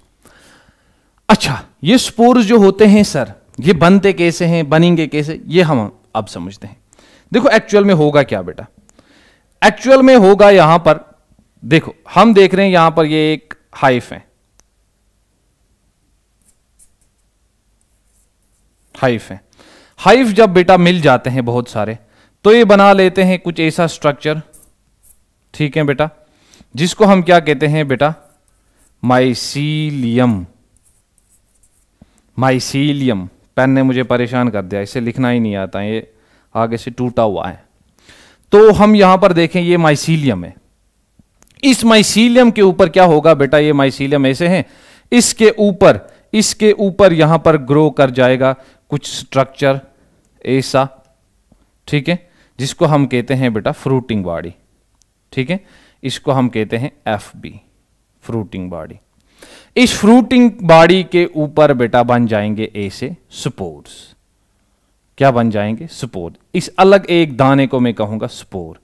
अच्छा ये स्पोर्स जो होते हैं सर ये बनते कैसे हैं बनेंगे कैसे ये हम अब समझते हैं देखो एक्चुअल में होगा क्या बेटा एक्चुअल में होगा यहां पर देखो हम देख रहे हैं यहां पर ये एक हाइफ है हाइफ हैं हाइफ जब बेटा मिल जाते हैं बहुत सारे तो ये बना लेते हैं कुछ ऐसा स्ट्रक्चर ठीक है बेटा जिसको हम क्या कहते हैं बेटा माइसीलियम माइसीलियम पेन ने मुझे परेशान कर दिया इसे लिखना ही नहीं आता ये आगे से टूटा हुआ है तो हम यहां पर देखें ये माइसीलियम है इस माइसीलियम के ऊपर क्या होगा बेटा ये माइसीलियम ऐसे हैं इसके ऊपर इसके ऊपर यहां पर ग्रो कर जाएगा कुछ स्ट्रक्चर ऐसा ठीक है जिसको हम कहते हैं बेटा फ्रूटिंग बॉडी ठीक है इसको हम कहते हैं एफ बी फ्रूटिंग बॉडी इस फ्रूटिंग बॉडी के ऊपर बेटा बन जाएंगे ऐसे स्पोर्स क्या बन जाएंगे स्पोर इस अलग एक दाने को मैं कहूंगा spore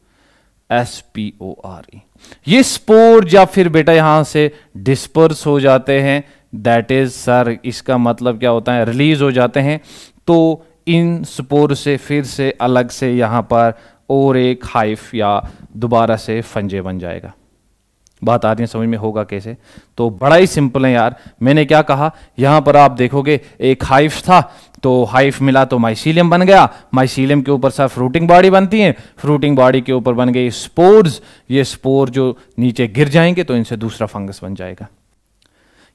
S P O R E ये स्पोर या फिर बेटा यहां से डिस्पर्स हो जाते हैं दैट इज़ सर इसका मतलब क्या होता है रिलीज़ हो जाते हैं तो इन स्पोर से फिर से अलग से यहां पर और एक हाइफ या दोबारा से फंजे बन जाएगा बात आ रही है समझ में होगा कैसे तो बड़ा ही सिंपल है यार मैंने क्या कहा यहां पर आप देखोगे एक हाइफ था तो हाइफ मिला तो माइसीलियम बन गया माइसीलियम के ऊपर सर फ्रूटिंग बॉडी बनती है फ्रूटिंग बॉडी के ऊपर बन गई स्पोर्स ये स्पोर जो नीचे गिर जाएंगे तो इनसे दूसरा फंगस बन जाएगा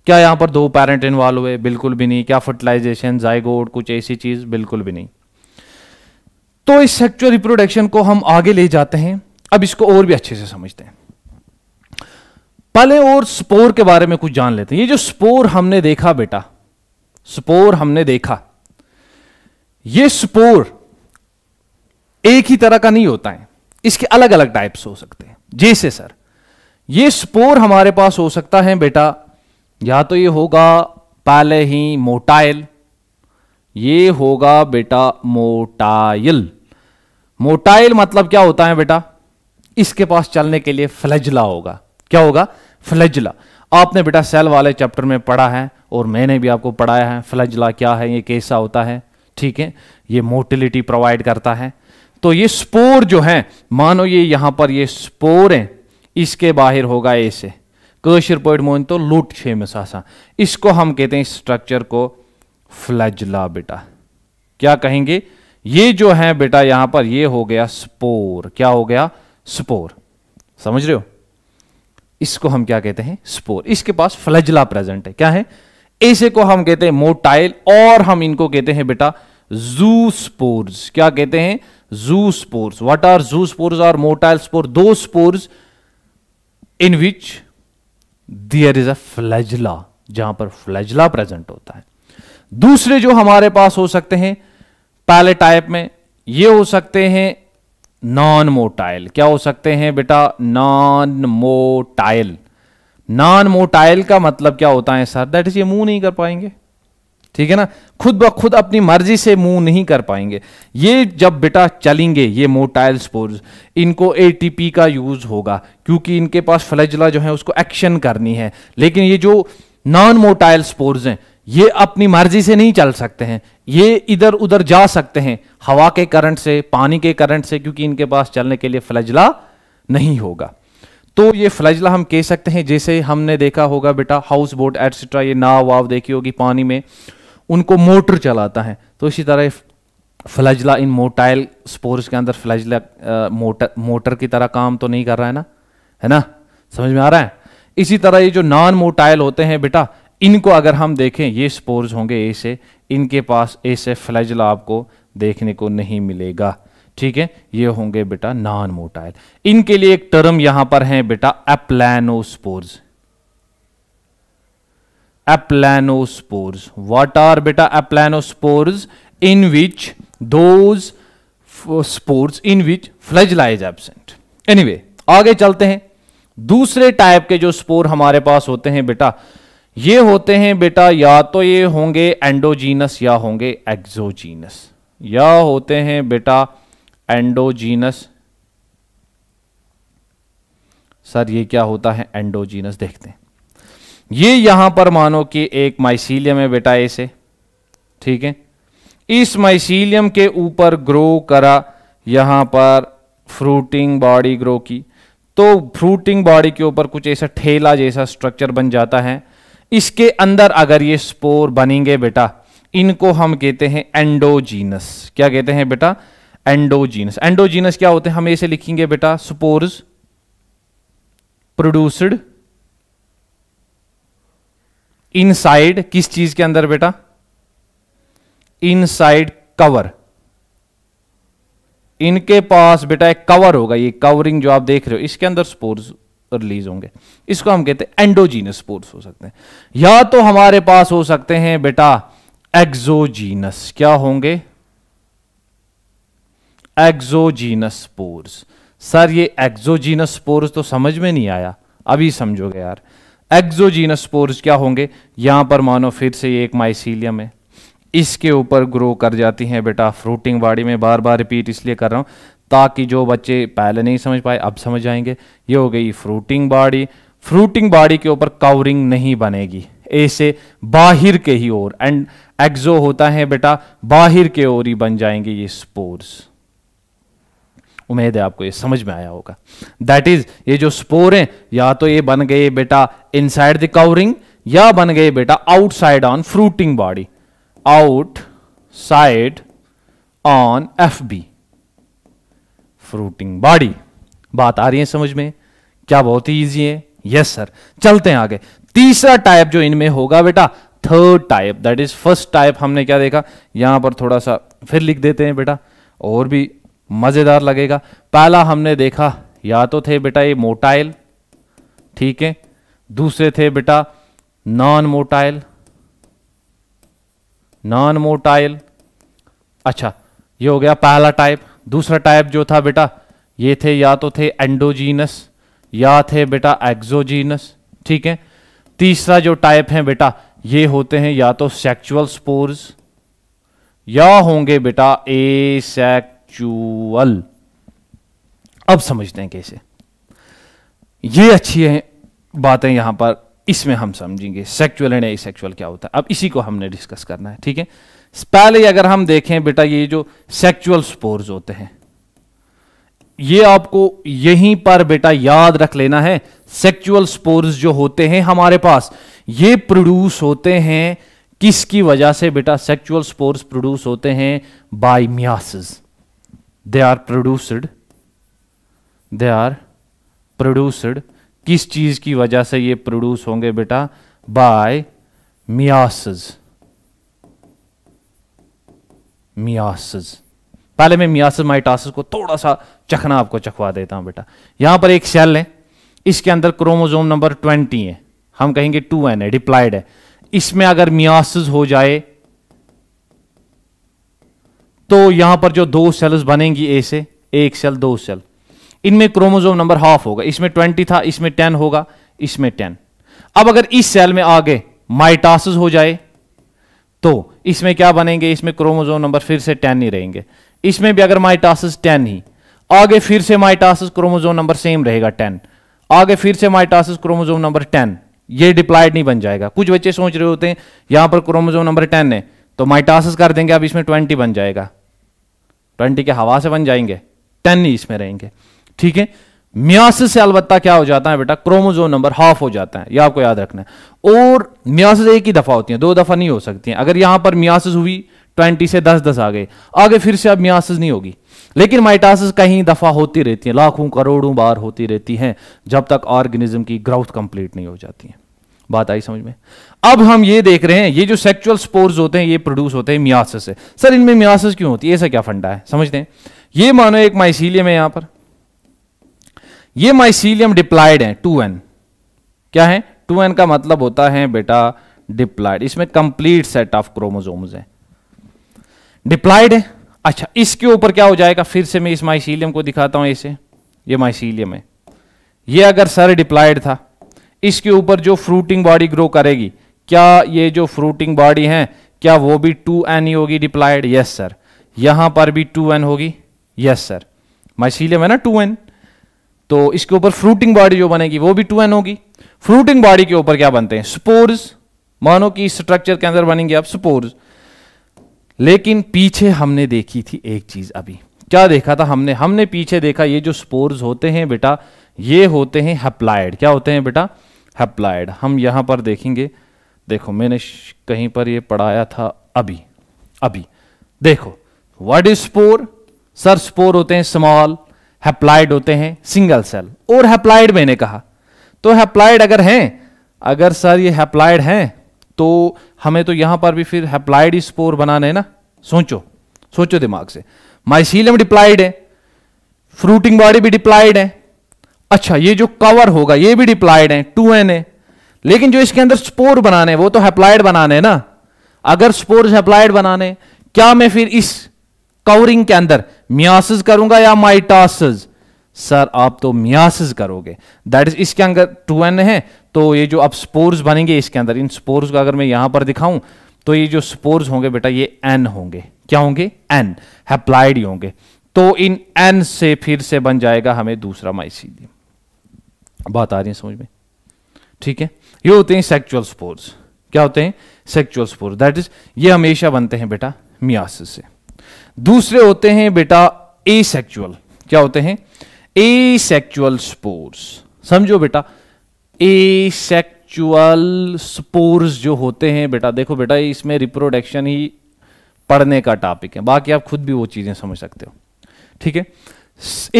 क्या यहाँ पर दो पेरेंट इन्वॉल्व हुए बिल्कुल भी नहीं क्या फर्टिलाइजेशन जाइगोड कुछ ऐसी चीज बिल्कुल भी नहीं तो इस सेक्चुअल रिप्रोडक्शन को हम आगे ले जाते हैं अब इसको और भी अच्छे से समझते हैं पहले और स्पोर के बारे में कुछ जान लेते हैं ये जो स्पोर हमने देखा बेटा स्पोर हमने देखा ये स्पोर एक ही तरह का नहीं होता है इसके अलग अलग टाइप्स हो सकते हैं जैसे सर ये स्पोर हमारे पास हो सकता है बेटा या तो ये होगा पहले ही मोटाइल ये होगा बेटा मोटाइल मोटाइल मतलब क्या होता है बेटा इसके पास चलने के लिए फ्लैजला होगा क्या होगा फ्लैजला आपने बेटा सेल वाले चैप्टर में पढ़ा है और मैंने भी आपको पढ़ाया है फ्लैजला क्या है ये कैसा होता है ठीक है ये मोटिलिटी प्रोवाइड करता है तो ये स्पोर जो है मानो ये यहां पर ये स्पोर है इसके बाहर होगा ऐसे कशर पे मान तो लुट है इसको हम कहते हैं स्ट्रक्चर को फ्लैजला बेटा क्या कहेंगे ये जो है बेटा यहां पर ये हो गया स्पोर क्या हो गया स्पोर समझ रहे हो इसको हम क्या कहते हैं स्पोर इसके पास फ्लैजला प्रेजेंट है क्या है ऐसे को हम कहते हैं मोटाइल और हम इनको कहते हैं बेटा जू स्पोर्स क्या कहते हैं zoospores what are zoospores और मोटाइल स्पोर दो spores in which there is a flagella जहां पर फ्लैजला प्रेजेंट होता है दूसरे जो हमारे पास हो सकते हैं पहले टाइप में ये हो सकते हैं नॉन मोटाइल क्या हो सकते हैं बेटा नॉन मोटाइल नॉन मोटाइल का मतलब क्या होता है सर दैट इज ये मूव नहीं कर पाएंगे ठीक है ना खुद ब खुद अपनी मर्जी से मूव नहीं कर पाएंगे ये जब बेटा चलेंगे ये मोटाइल स्पोर्स इनको एटीपी का यूज होगा क्योंकि इनके पास फ्लैजला जो है उसको एक्शन करनी है लेकिन ये जो नॉन मोटाइल स्पोर्स हैं ये अपनी मर्जी से नहीं चल सकते हैं ये इधर उधर जा सकते हैं हवा के करंट से पानी के करंट से क्योंकि इनके पास चलने के लिए फ्लैजला नहीं होगा तो ये फ्लैजला हम कह सकते हैं जैसे हमने देखा होगा बेटा हाउस बोट एटसेट्रा ये नाव वाव देखी होगी पानी में उनको मोटर चलाता है तो इसी तरह फ्लैजला इन मोटाइल स्पोर्स के अंदर फ्लैजला मोटर मोटर की तरह काम तो नहीं कर रहा है ना है ना समझ में आ रहा है इसी तरह ये जो नॉन मोटाइल होते हैं बेटा इनको अगर हम देखें ये स्पोर्स होंगे ऐसे इनके पास ऐसे फ्लैजला आपको देखने को नहीं मिलेगा ठीक है ये होंगे बेटा नॉन मोटाइल इनके लिए एक टर्म यहां पर है बेटा स्पोर्स एप्लैनोस्पोर्स वॉट आर बेटा एप्लैनोस्पोर्स इन विच दो spores in which flagella is absent anyway आगे चलते हैं दूसरे टाइप के जो स्पोर हमारे पास होते हैं बेटा ये होते हैं बेटा या तो ये होंगे एंडोजीनस या होंगे एक्सोजीनस या होते हैं बेटा एंडोजीनस सर ये क्या होता है एंडोजीनस देखते हैं ये यहां पर मानो कि एक माइसीलियम है बेटा ऐसे ठीक है इस माइसीलियम के ऊपर ग्रो करा यहां पर फ्रूटिंग बॉडी ग्रो की तो फ्रूटिंग बॉडी के ऊपर कुछ ऐसा ठेला जैसा स्ट्रक्चर बन जाता है इसके अंदर अगर ये स्पोर बनेंगे बेटा इनको हम कहते हैं एंडोजीनस क्या कहते हैं बेटा एंडोजीनस एंडोजीनस क्या होते हैं हम ऐसे लिखेंगे बेटा स्पोर्स प्रोड्यूस्ड इनसाइड किस चीज के अंदर बेटा इनसाइड कवर इनके पास बेटा एक कवर होगा ये कवरिंग जो आप देख रहे हो इसके अंदर स्पोर्स रिलीज होंगे इसको हम कहते हैं एंडोजीनस स्पोर्स हो सकते हैं या तो हमारे पास हो सकते हैं बेटा एक्सोजीनस क्या होंगे एक्सोजीनस स्पोर्स सर ये एक्सोजीनस स्पोर्स तो समझ में नहीं आया अभी समझोगे यार एक्जोजीनस स्पोर्स क्या होंगे यहाँ पर मानो फिर से ये एक माइसीलियम है इसके ऊपर ग्रो कर जाती हैं बेटा फ्रूटिंग बाड़ी में बार बार रिपीट इसलिए कर रहा हूँ ताकि जो बच्चे पहले नहीं समझ पाए अब समझ जाएंगे ये हो गई फ्रूटिंग बाड़ी फ्रूटिंग बाड़ी के ऊपर कवरिंग नहीं बनेगी ऐसे बाहर के ही ओर एंड एक्जो होता है बेटा बाहर के ओर ही बन जाएंगे ये स्पोर्स उम्मीद है आपको ये समझ में आया होगा दैट इज ये जो स्पोर हैं या तो ये बन गए बेटा इनसाइड द कवरिंग या बन गए बेटा outside on fruiting body outside on F B fruiting body बात आ रही है समझ में क्या बहुत ही ईजी है यस सर चलते हैं आगे तीसरा टाइप जो इनमें होगा बेटा third type that is first type हमने क्या देखा यहां पर थोड़ा सा फिर लिख देते हैं बेटा और भी मज़ेदार लगेगा पहला हमने देखा या तो थे बेटा ये मोटाइल ठीक है दूसरे थे बेटा नॉन मोटाइल नॉन मोटाइल अच्छा ये हो गया पहला टाइप दूसरा टाइप जो था बेटा ये थे या तो थे एंडोजीनस या थे बेटा एक्सोजीनस ठीक है तीसरा जो टाइप है बेटा ये होते हैं या तो सेक्चुअल स्पोर्स या होंगे बेटा ए सेक एक्चुअल अब समझते हैं कैसे ये अच्छी है बातें यहां पर इसमें हम समझेंगे सेक्चुअल एंड सेक्चुअल क्या होता है अब इसी को हमने डिस्कस करना है ठीक है पहले अगर हम देखें बेटा ये जो सेक्चुअल स्पोर्स होते हैं ये आपको यहीं पर बेटा याद रख लेना है सेक्चुअल स्पोर्स जो होते हैं हमारे पास ये प्रोड्यूस होते हैं किसकी वजह से बेटा सेक्चुअल स्पोर्स प्रोड्यूस होते हैं by meiosis they are produced they are produced किस चीज की वजह से ये प्रोड्यूस होंगे बेटा बाय मियासज मियासज पहले मैं मियासज माइटास को थोड़ा सा चखना आपको चखवा देता हूं बेटा यहां पर एक सेल है इसके अंदर क्रोमोजोम नंबर ट्वेंटी है हम कहेंगे टू एन है डिप्लाइड है इसमें अगर मियासज हो जाए तो यहां पर जो दो सेल्स बनेंगी ए से एक सेल दो सेल इनमें क्रोमोजोम नंबर हाफ होगा इसमें ट्वेंटी था इसमें टेन होगा इसमें टेन अब अगर इस सेल में आगे माइटास हो जाए तो इसमें क्या बनेंगे इसमें क्रोमोजोम नंबर फिर से टेन ही रहेंगे इसमें भी अगर माइटासिस टेन ही आगे फिर से माइटासिस क्रोमोजोम नंबर सेम रहेगा टेन आगे फिर से माइटासिस क्रोमोजोम नंबर टेन ये डिप्लाइड नहीं बन जाएगा कुछ बच्चे सोच रहे होते हैं यहां पर क्रोमोजोम नंबर टेन है तो माइटासिस कर देंगे अब इसमें ट्वेंटी बन जाएगा ट्वेंटी के हवा से बन जाएंगे टेन ही इसमें रहेंगे ठीक है म्यासिस से अलबत्ता क्या हो जाता है बेटा क्रोमोजोम नंबर हाफ हो जाता है ये आपको याद रखना है और म्यासिस एक ही दफा होती है दो दफा नहीं हो सकती है अगर यहां पर म्यासिस हुई ट्वेंटी से दस दस आ गए आगे फिर से अब म्यासिस नहीं होगी लेकिन माइटासिस कहीं दफा होती रहती है लाखों करोड़ों बार होती रहती है जब तक ऑर्गेनिज्म की ग्रोथ कंप्लीट नहीं हो जाती है बात आई समझ में अब हम ये देख रहे हैं ये जो सेक्चुअल स्पोर्स होते हैं ये प्रोड्यूस होते हैं मियासिस से सर इनमें मियासिस क्यों होती है ऐसा क्या फंडा है समझते हैं ये मानो एक माइसीलियम है यहां पर ये माइसीलियम डिप्लाइड है टू एन क्या है टू एन का मतलब होता है बेटा डिप्लाइड इसमें कंप्लीट सेट ऑफ क्रोमोजोम्स है डिप्लाइड है अच्छा इसके ऊपर क्या हो जाएगा फिर से मैं इस माइसीलियम को दिखाता हूं ऐसे ये माइसीलियम है ये अगर सर डिप्लाइड था इसके ऊपर जो फ्रूटिंग बॉडी ग्रो करेगी क्या ये जो फ्रूटिंग बॉडी है क्या वो भी टू एन ही होगी रिप्लाइड यस सर यहां पर भी टू एन होगी यस सर माइसीलियम है ना टू एन तो इसके ऊपर फ्रूटिंग बॉडी जो बनेगी वो भी टू एन होगी फ्रूटिंग बॉडी के ऊपर क्या बनते हैं स्पोर्स मानो कि स्ट्रक्चर के अंदर बनेंगे आप स्पोर्स लेकिन पीछे हमने देखी थी एक चीज अभी क्या देखा था हमने हमने पीछे देखा ये जो स्पोर्स होते हैं बेटा ये होते हैं हेप्लाइड क्या होते हैं बेटा हैप्लाइड हम यहाँ पर देखेंगे देखो मैंने कहीं पर ये पढ़ाया था अभी अभी देखो word is spore sir spore होते हैं स्मॉल हैप्लाइड होते हैं सिंगल सेल और हैप्लाइड मैंने कहा तो हैप्लाइड अगर हैं अगर सर ये हैप्लाइड हैं तो हमें तो यहां पर भी फिर हैप्लाइड स्पोर बनाने हैं ना सोचो सोचो दिमाग से माइसीलियम डिप्लाइड है फ्रूटिंग बॉडी भी डिप्लाइड है अच्छा ये जो कवर होगा ये भी डिप्लाइड है टू एन ए लेकिन जो इसके अंदर स्पोर बनाने वो तो हेप्लाइड बनाने ना अगर स्पोर हेप्लाइड बनाने क्या मैं फिर इस कवरिंग के अंदर मियासिस करूंगा या माइटासिस सर आप तो मियासिस करोगे दैट इज इसके अंदर टू एन है तो ये जो अब स्पोर्स बनेंगे इसके अंदर इन स्पोर्स को अगर मैं यहां पर दिखाऊं तो ये जो स्पोर्स होंगे बेटा ये एन होंगे क्या होंगे एन हेप्लाइड ही होंगे तो इन एन से फिर से बन जाएगा हमें दूसरा माइसीलियम बात आ रही है समझ में ठीक है ये होते हैं सेक्चुअल स्पोर्स क्या होते हैं सेक्चुअल स्पोर्स दैट इज ये हमेशा बनते हैं बेटा मियास से दूसरे होते हैं बेटा ए सेक्चुअल क्या होते हैं ए सेक्चुअल स्पोर्स समझो बेटा ए सेक्चुअल स्पोर्स जो होते हैं बेटा देखो बेटा इसमें रिप्रोडक्शन ही पढ़ने का टॉपिक है बाकी आप खुद भी वो चीजें समझ सकते हो ठीक है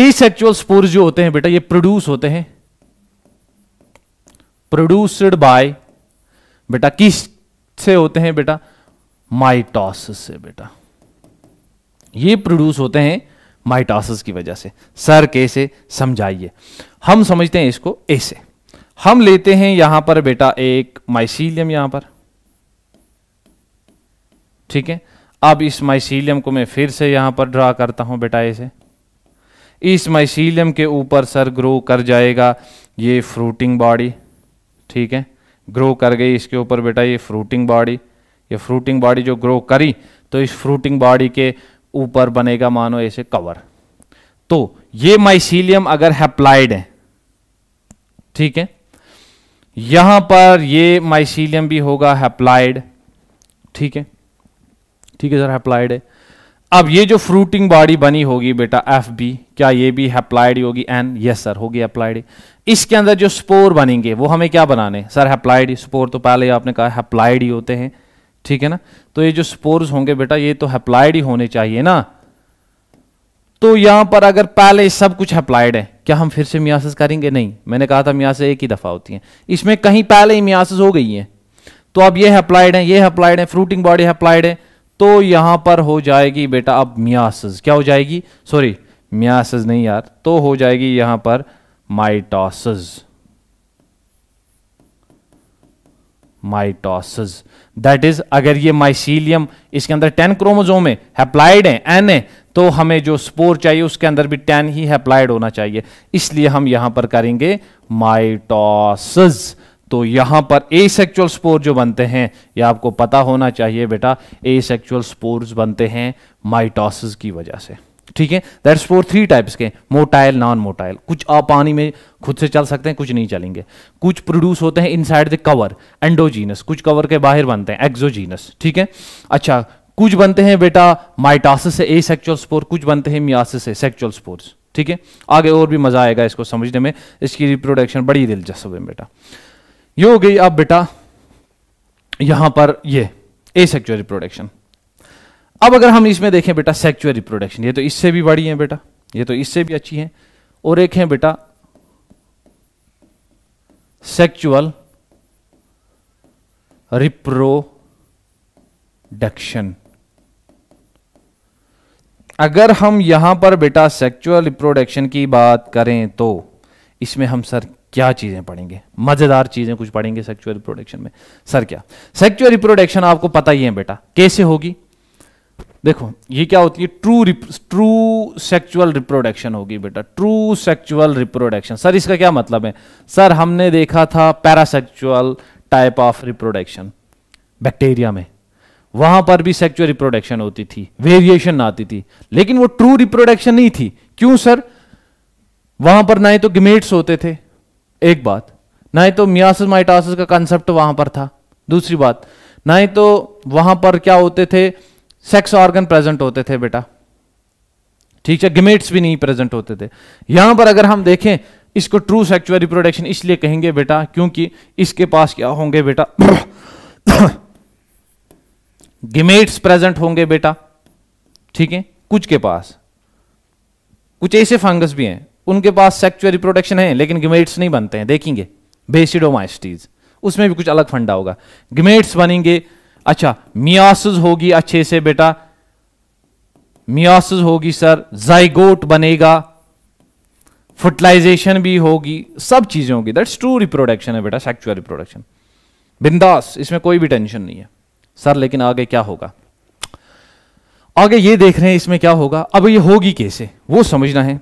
ए सेक्चुअल स्पोर्स जो होते हैं बेटा ये प्रोड्यूस होते हैं प्रोड्यूस्ड बाय बेटा किस से होते हैं बेटा माइटोसिस से बेटा ये प्रोड्यूस होते हैं माइटोसिस की वजह से सर कैसे समझाइए हम समझते हैं इसको ऐसे हम लेते हैं यहां पर बेटा एक माइसीलियम यहां पर ठीक है अब इस माइसीलियम को मैं फिर से यहां पर ड्रा करता हूं बेटा ऐसे इस माइसीलियम के ऊपर सर ग्रो कर जाएगा ये फ्रूटिंग बॉडी ठीक है ग्रो कर गई इसके ऊपर बेटा ये फ्रूटिंग बॉडी ये फ्रूटिंग बॉडी जो ग्रो करी तो इस फ्रूटिंग बॉडी के ऊपर बनेगा मानो ऐसे कवर तो ये माइसीलियम अगर हैप्लाइड है ठीक है यहां पर ये माइसीलियम भी होगा हैप्लाइड ठीक है ठीक है सर हैप्लाइड है अब ये जो फ्रूटिंग बॉडी बनी होगी बेटा एफ बी क्या ये भी हैप्लाइड होगी एन यस सर होगी अप्लाइड इसके अंदर जो स्पोर बनेंगे वो हमें क्या बनाने सर हैप्लाइड स्पोर तो पहले आपने कहा हैप्लाइड ही होते हैं ठीक है ना तो ये जो स्पोर्स होंगे बेटा ये तो हैप्लाइड ही होने चाहिए ना तो यहां पर अगर पहले सब कुछ हैप्लाइड है क्या हम फिर से मियासिस करेंगे नहीं मैंने कहा था मियासिस एक ही दफा होती है इसमें कहीं पहले ही मियासिस हो गई है तो अब ये हैप्लाइड है ये हैप्लाइड है फ्रूटिंग बॉडी हैप्लाइड है तो यहां पर हो जाएगी बेटा अब मियासिस क्या हो जाएगी सॉरी मियासिस नहीं यार तो हो जाएगी यहां पर mitosis माइटोसिस दैट इज अगर ये माइसीलियम इसके अंदर टेन क्रोमोजोम है हैप्लाइड है एन है तो हमें जो स्पोर चाहिए उसके अंदर भी टेन ही हैप्लाइड होना चाहिए इसलिए हम यहां पर करेंगे माइटोसिस तो यहां पर ए सेक्चुअल स्पोर जो बनते हैं ये आपको पता होना चाहिए बेटा ए सेक्चुअल स्पोर्स बनते हैं माइटोसिस की वजह से ठीक है दैट्स फोर थ्री टाइप्स के मोटाइल नॉन मोटाइल कुछ आप पानी में खुद से चल सकते हैं कुछ नहीं चलेंगे कुछ प्रोड्यूस होते हैं इनसाइड द कवर एंडोजीनस कुछ कवर के बाहर बनते हैं एक्सोजीनस ठीक है अच्छा कुछ बनते हैं बेटा माइटासिस से ए सेक्चुअल स्पोर कुछ बनते हैं मियासिस से सेक्चुअल स्पोर्स ठीक है आगे और भी मजा आएगा इसको समझने में इसकी रिप्रोडक्शन बड़ी दिलचस्प है बेटा ये हो गई अब बेटा यहां पर ये ए सेक्चुअल रिप्रोडक्शन अब अगर हम इसमें देखें बेटा सेक्चुअल रिप्रोडक्शन ये तो इससे भी बड़ी है बेटा ये तो इससे भी अच्छी है और एक है बेटा सेक्चुअल रिप्रोडक्शन अगर हम यहां पर बेटा सेक्चुअल रिप्रोडक्शन की बात करें तो इसमें हम सर क्या चीजें पढ़ेंगे मजेदार चीजें कुछ पढ़ेंगे सेक्चुअल रिप्रोडक्शन में सर क्या सेक्चुअल रिप्रोडक्शन आपको पता ही है बेटा कैसे होगी देखो ये क्या होती है ट्रू ट्रू सेक्चुअल रिप्रोडक्शन होगी बेटा ट्रू सेक्चुअल रिप्रोडक्शन सर इसका क्या मतलब है सर हमने देखा था parasexual type of reproduction bacteria में वहां पर भी सेक्चुअल रिप्रोडक्शन होती थी वेरिएशन आती थी लेकिन वो ट्रू रिप्रोडक्शन नहीं थी क्यों सर वहां पर ना ही तो गिमेट्स होते थे एक बात ना ही तो मियासिस माइटासिस का कंसेप्ट वहां पर था दूसरी बात ना ही तो वहां पर क्या होते थे सेक्स ऑर्गन प्रेजेंट होते थे बेटा ठीक है गिमेट्स भी नहीं प्रेजेंट होते थे यहां पर अगर हम देखें इसको ट्रू सेक्चुअल रिप्रोडक्शन इसलिए कहेंगे बेटा क्योंकि इसके पास क्या होंगे बेटा गिमेट्स प्रेजेंट होंगे बेटा ठीक है कुछ के पास कुछ ऐसे फंगस भी हैं उनके पास सेक्चुअल रिप्रोडक्शन है लेकिन गिमेट्स नहीं बनते हैं देखेंगे बेसिडोमाइस्टीज उसमें भी कुछ अलग फंडा होगा गिमेट्स बनेंगे अच्छा मियासिस होगी अच्छे से बेटा मियासिस होगी सर जाइगोट बनेगा फर्टिलाइजेशन भी होगी सब चीजें होगी दैट्स ट्रू रिप्रोडक्शन है बेटा सेक्चुअल रिप्रोडक्शन बिंदास इसमें कोई भी टेंशन नहीं है सर लेकिन आगे क्या होगा आगे ये देख रहे हैं इसमें क्या होगा अब ये होगी कैसे वो समझना है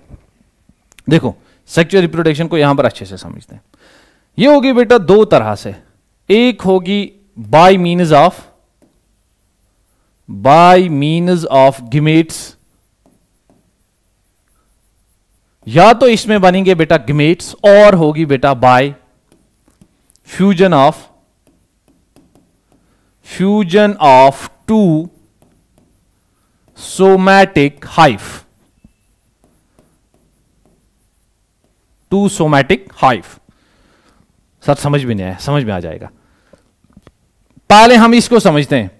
देखो सेक्चुअल रिप्रोडक्शन को यहां पर अच्छे से समझते हैं ये होगी बेटा दो तरह से एक होगी by means of by means of gametes या तो इसमें बनेंगे बेटा गिमेट्स और होगी बेटा by fusion of fusion of two somatic hyphae two somatic hyphae sir समझ में नहीं आया समझ में आ जाएगा पहले हम इसको समझते हैं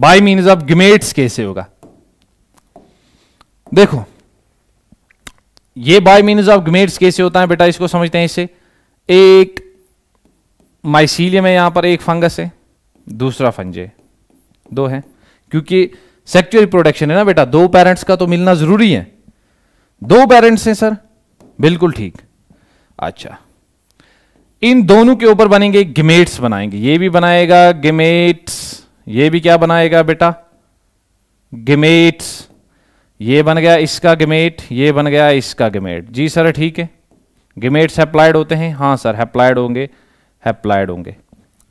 बाई मीन ऑफ गिमेट्स कैसे होगा देखो ये बाय मीन ऑफ गिमेट्स कैसे होता है बेटा इसको समझते हैं इसे एक माइसीलियम है यहां पर एक फंगस है दूसरा फंजे दो है क्योंकि सेक्चुअल प्रोडक्शन है ना बेटा दो पेरेंट्स का तो मिलना जरूरी है दो पेरेंट्स हैं सर बिल्कुल ठीक अच्छा इन दोनों के ऊपर बनेंगे गिमेट्स बनाएंगे ये भी बनाएगा गिमेट्स ये भी क्या बनाएगा बेटा गिमेट्स ये बन गया इसका गिमेट ये बन गया इसका गिमेट जी सर ठीक है गिमेट्स हैप्लाइड होते हैं हाँ सर हैप्लाइड होंगे हैप्लाइड होंगे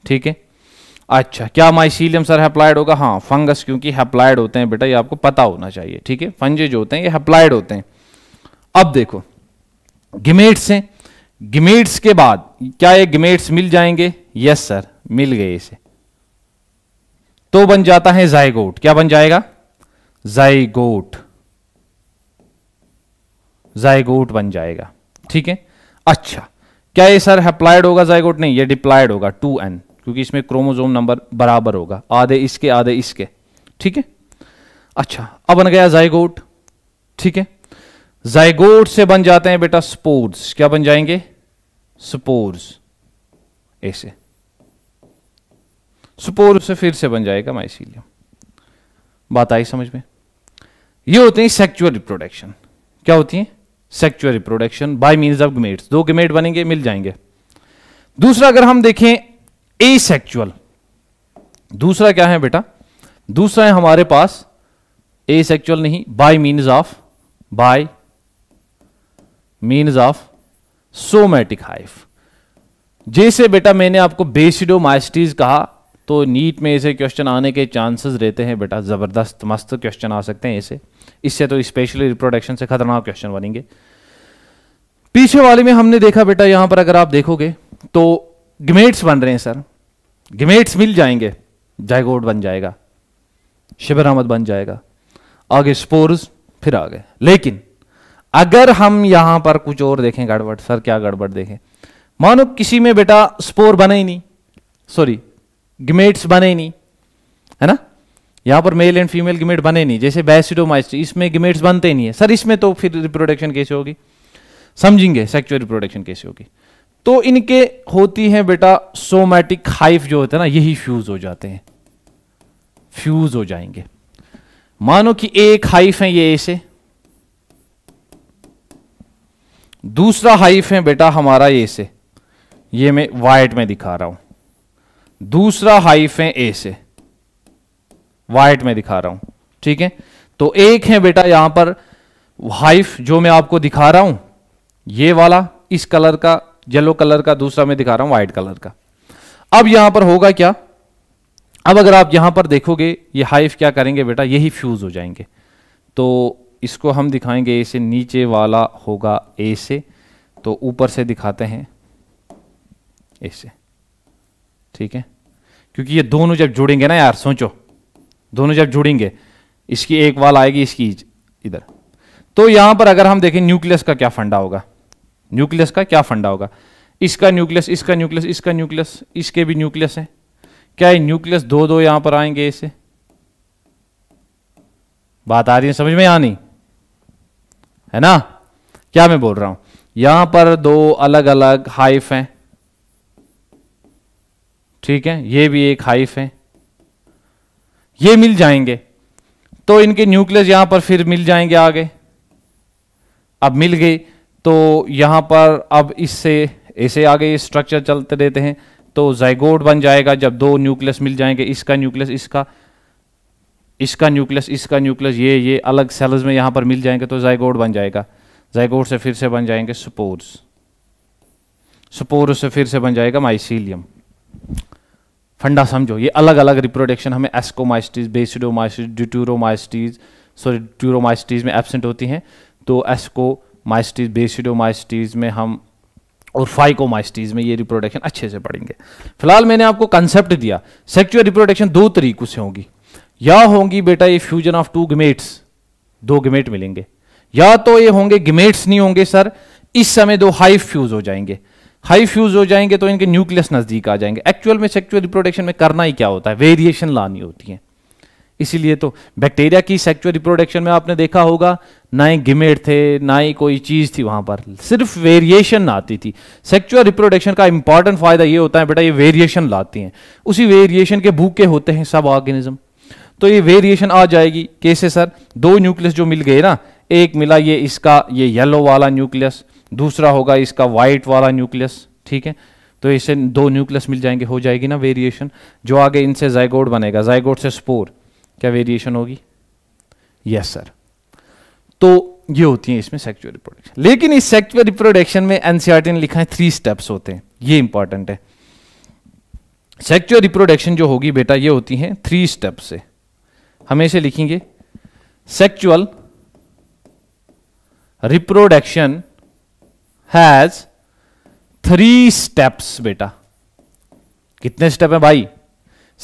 ठीक है अच्छा क्या माइसीलियम सर हैप्लाइड होगा हाँ फंगस क्योंकि हैप्लाइड होते हैं बेटा ये आपको पता होना चाहिए ठीक है फंजे जो होते हैं ये हैप्लाइड होते हैं अब देखो गिमेट्स हैं गिमेट्स के बाद क्या ये गिमेट्स मिल जाएंगे यस सर मिल गए इसे तो बन जाता है जायगोट क्या बन जाएगा जायगोट जायगोट बन जाएगा ठीक है अच्छा क्या ये सर अप्लाइड होगा जायगोट नहीं ये डिप्लाइड होगा टू एन क्योंकि इसमें क्रोमोजोम नंबर बराबर होगा आधे इसके आधे इसके ठीक है अच्छा अब बन गया जायगोट ठीक है जायगोट से बन जाते हैं बेटा स्पोर्स क्या बन जाएंगे स्पोर्स ऐसे सुपोर उससे फिर से बन जाएगा माइसीलियम बात आई समझ में ये होते हैं सेक्चुअल रिप्रोडक्शन क्या होती है sexual reproduction by means of gametes दो गमेट बनेंगे मिल जाएंगे दूसरा अगर हम देखें ए सेक्चुअल दूसरा क्या है बेटा दूसरा है हमारे पास ए सेक्चुअल नहीं by means of by means of somatic hyphae जैसे बेटा मैंने आपको बेसिडो माइस्टीज कहा तो नीट में ऐसे क्वेश्चन आने के चांसेस रहते हैं बेटा ज़बरदस्त मस्त क्वेश्चन आ सकते हैं ऐसे इससे तो स्पेशली रिप्रोडक्शन से खतरनाक क्वेश्चन बनेंगे पीछे वाले में हमने देखा बेटा यहां पर अगर आप देखोगे तो गिमेट्स बन रहे हैं सर गिमेट्स मिल जाएंगे जायगोड बन जाएगा शिबर अहमद बन जाएगा आगे स्पोर्स फिर आ गए लेकिन अगर हम यहां पर कुछ और देखें गड़बड़ सर क्या गड़बड़ देखें मानो किसी में बेटा स्पोर बने ही नहीं सॉरी गिमेट्स बने नहीं है ना यहां पर मेल एंड फीमेल गिमेट बने नहीं जैसे बैसिडोमाइस्ट इसमें गिमेट्स बनते नहीं है सर इसमें तो फिर रिप्रोडक्शन कैसे होगी समझेंगे सेक्चुअल रिप्रोडक्शन कैसे होगी तो इनके होती है बेटा सोमैटिक हाइफ जो होता है ना यही फ्यूज हो जाते हैं फ्यूज हो जाएंगे मानो कि एक हाइफ है ये ऐसे दूसरा हाइफ है बेटा हमारा ये से ये मैं वाइट में दिखा रहा हूं दूसरा हाइफ है ए से वाइट में दिखा रहा हूं ठीक है तो एक है बेटा यहां पर हाइफ जो मैं आपको दिखा रहा हूं ये वाला इस कलर का येलो कलर का दूसरा मैं दिखा रहा हूं व्हाइट कलर का अब यहां पर होगा क्या अब अगर आप यहां पर देखोगे ये हाइफ क्या करेंगे बेटा यही फ्यूज हो जाएंगे तो इसको हम दिखाएंगे ए से नीचे वाला होगा ए से तो ऊपर से दिखाते हैं ए से ठीक है क्योंकि ये दोनों जब जुड़ेंगे ना यार सोचो दोनों जब जुड़ेंगे इसकी एक वाल आएगी इसकी इधर तो यहां पर अगर हम देखें न्यूक्लियस का क्या फंडा होगा न्यूक्लियस का क्या फंडा होगा इसका न्यूक्लियस इसका न्यूक्लियस इसका न्यूक्लियस इसके भी न्यूक्लियस है क्या ये न्यूक्लियस दो दो यहां पर आएंगे इसे बात आ रही है समझ में नहीं है ना क्या मैं बोल रहा हूं यहां पर दो अलग अलग हाइफ हैं ठीक है ये भी एक हाइफ है ये मिल जाएंगे तो इनके न्यूक्लियस यहां पर फिर मिल जाएंगे आगे अब मिल गए तो यहां पर अब इससे ऐसे आगे स्ट्रक्चर चलते रहते हैं तो जयगोड बन जाएगा जब दो न्यूक्लियस मिल जाएंगे इसका न्यूक्लियस इसका इसका न्यूक्लियस इसका न्यूक्लियस ये ये अलग सेल्स में यहां पर मिल जाएंगे तो जयगोड बन जाएगा जयगोड से फिर से बन जाएंगे स्पोर्स स्पोर से फिर से बन जाएगा माइसीलियम फंडा समझो ये अलग अलग रिप्रोडक्शन हमें एस्कोमाइस्टीज बेसिडोमाइस्टीज ड्यूटूरोमाइस्टीज सॉरी ड्यूरोमाइस्टीज में एबसेंट होती हैं तो एस्कोमाइस्टीज बेसिडोमाइस्टीज में हम और फाइकोमाइस्टीज में ये रिप्रोडक्शन अच्छे से पढ़ेंगे फिलहाल मैंने आपको कंसेप्ट दिया सेक्चुअल रिप्रोडक्शन दो तरीकों से होगी या होंगी बेटा ये फ्यूजन ऑफ टू गिमेट्स दो गिमेट मिलेंगे या तो ये होंगे गिमेट्स नहीं होंगे सर इस समय दो हाइफ फ्यूज हो जाएंगे हाई फ्यूज हो जाएंगे तो इनके न्यूक्लियस नज़दीक आ जाएंगे एक्चुअल में सेक्चुअल रिप्रोडक्शन में करना ही क्या होता है वेरिएशन लानी होती है इसीलिए तो बैक्टीरिया की सेक्चुअल रिप्रोडक्शन में आपने देखा होगा ना ही गिमेट थे ना ही कोई चीज़ थी वहां पर सिर्फ वेरिएशन आती थी सेक्चुअल रिप्रोडक्शन का इंपॉर्टेंट फायदा ये होता है बेटा ये वेरिएशन लाती हैं उसी वेरिएशन के भूखे होते हैं सब ऑर्गेनिज्म तो ये वेरिएशन आ जाएगी कैसे सर दो न्यूक्लियस जो मिल गए ना एक मिला ये इसका ये येलो वाला न्यूक्लियस दूसरा होगा इसका वाइट वाला न्यूक्लियस ठीक है तो इसे दो न्यूक्लियस मिल जाएंगे हो जाएगी ना वेरिएशन जो आगे इनसे जायगोड बनेगा जायगोड से स्पोर क्या वेरिएशन होगी यस सर तो ये होती है इसमें सेक्चुअल रिप्रोडक्शन लेकिन इस सेक्चुअल रिप्रोडक्शन में एनसीआरटी ने e लिखा है थ्री स्टेप्स होते हैं ये इंपॉर्टेंट है सेक्चुअल रिप्रोडक्शन जो होगी बेटा ये होती है थ्री स्टेप से हम इसे लिखेंगे sexual reproduction has three steps बेटा कितने स्टेप है भाई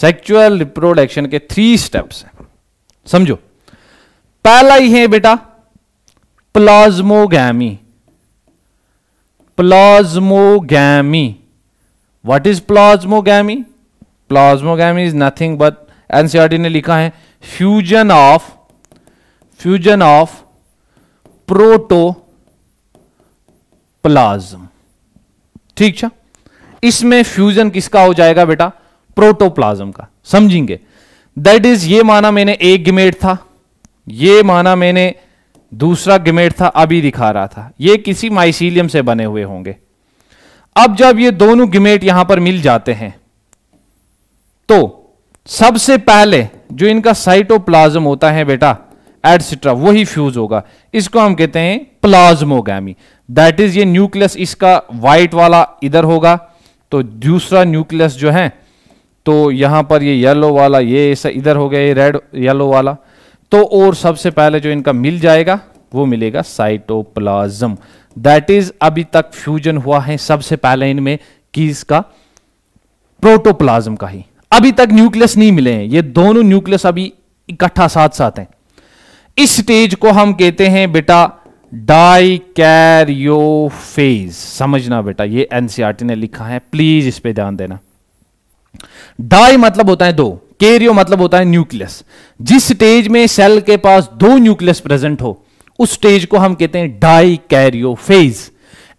सेक्चुअल रिप्रोडक्शन के थ्री स्टेप्स हैं समझो पहला ही है बेटा plasmogamy plasmogamy what is plasmogamy plasmogamy is nothing but NCERT ने लिखा है fusion of fusion of protoplasm ठीक है इसमें फ्यूजन किसका हो जाएगा बेटा प्रोटोप्लाज्म का समझेंगे दैट इज ये माना मैंने एक गिमेट था ये माना मैंने दूसरा गिमेट था अभी दिखा रहा था ये किसी माइसीलियम से बने हुए होंगे अब जब ये दोनों गिमेट यहां पर मिल जाते हैं तो सबसे पहले जो इनका साइटोप्लाज्म होता है बेटा एटसेट्रा वही फ्यूज होगा इसको हम कहते हैं प्लाज्मोगैमी दैट इज ये न्यूक्लियस इसका वाइट वाला इधर होगा तो दूसरा न्यूक्लियस जो है तो यहां पर ये येलो वाला ये ऐसा इधर हो गया ये रेड येलो वाला तो और सबसे पहले जो इनका मिल जाएगा वो मिलेगा साइटोप्लाज्म दैट इज अभी तक फ्यूजन हुआ है सबसे पहले इनमें कि इसका प्रोटोप्लाज्म का ही अभी तक न्यूक्लियस नहीं मिले हैं ये दोनों न्यूक्लियस अभी इकट्ठा साथ साथ हैं इस स्टेज को हम कहते हैं बेटा डाइकैरियोफेज समझना बेटा ये एनसीआरटी e ने लिखा है प्लीज इस पे ध्यान देना डाई मतलब होता है दो कैरियो मतलब होता है न्यूक्लियस जिस स्टेज में सेल के पास दो न्यूक्लियस प्रेजेंट हो उस स्टेज को हम कहते हैं डाई कैरियोफेज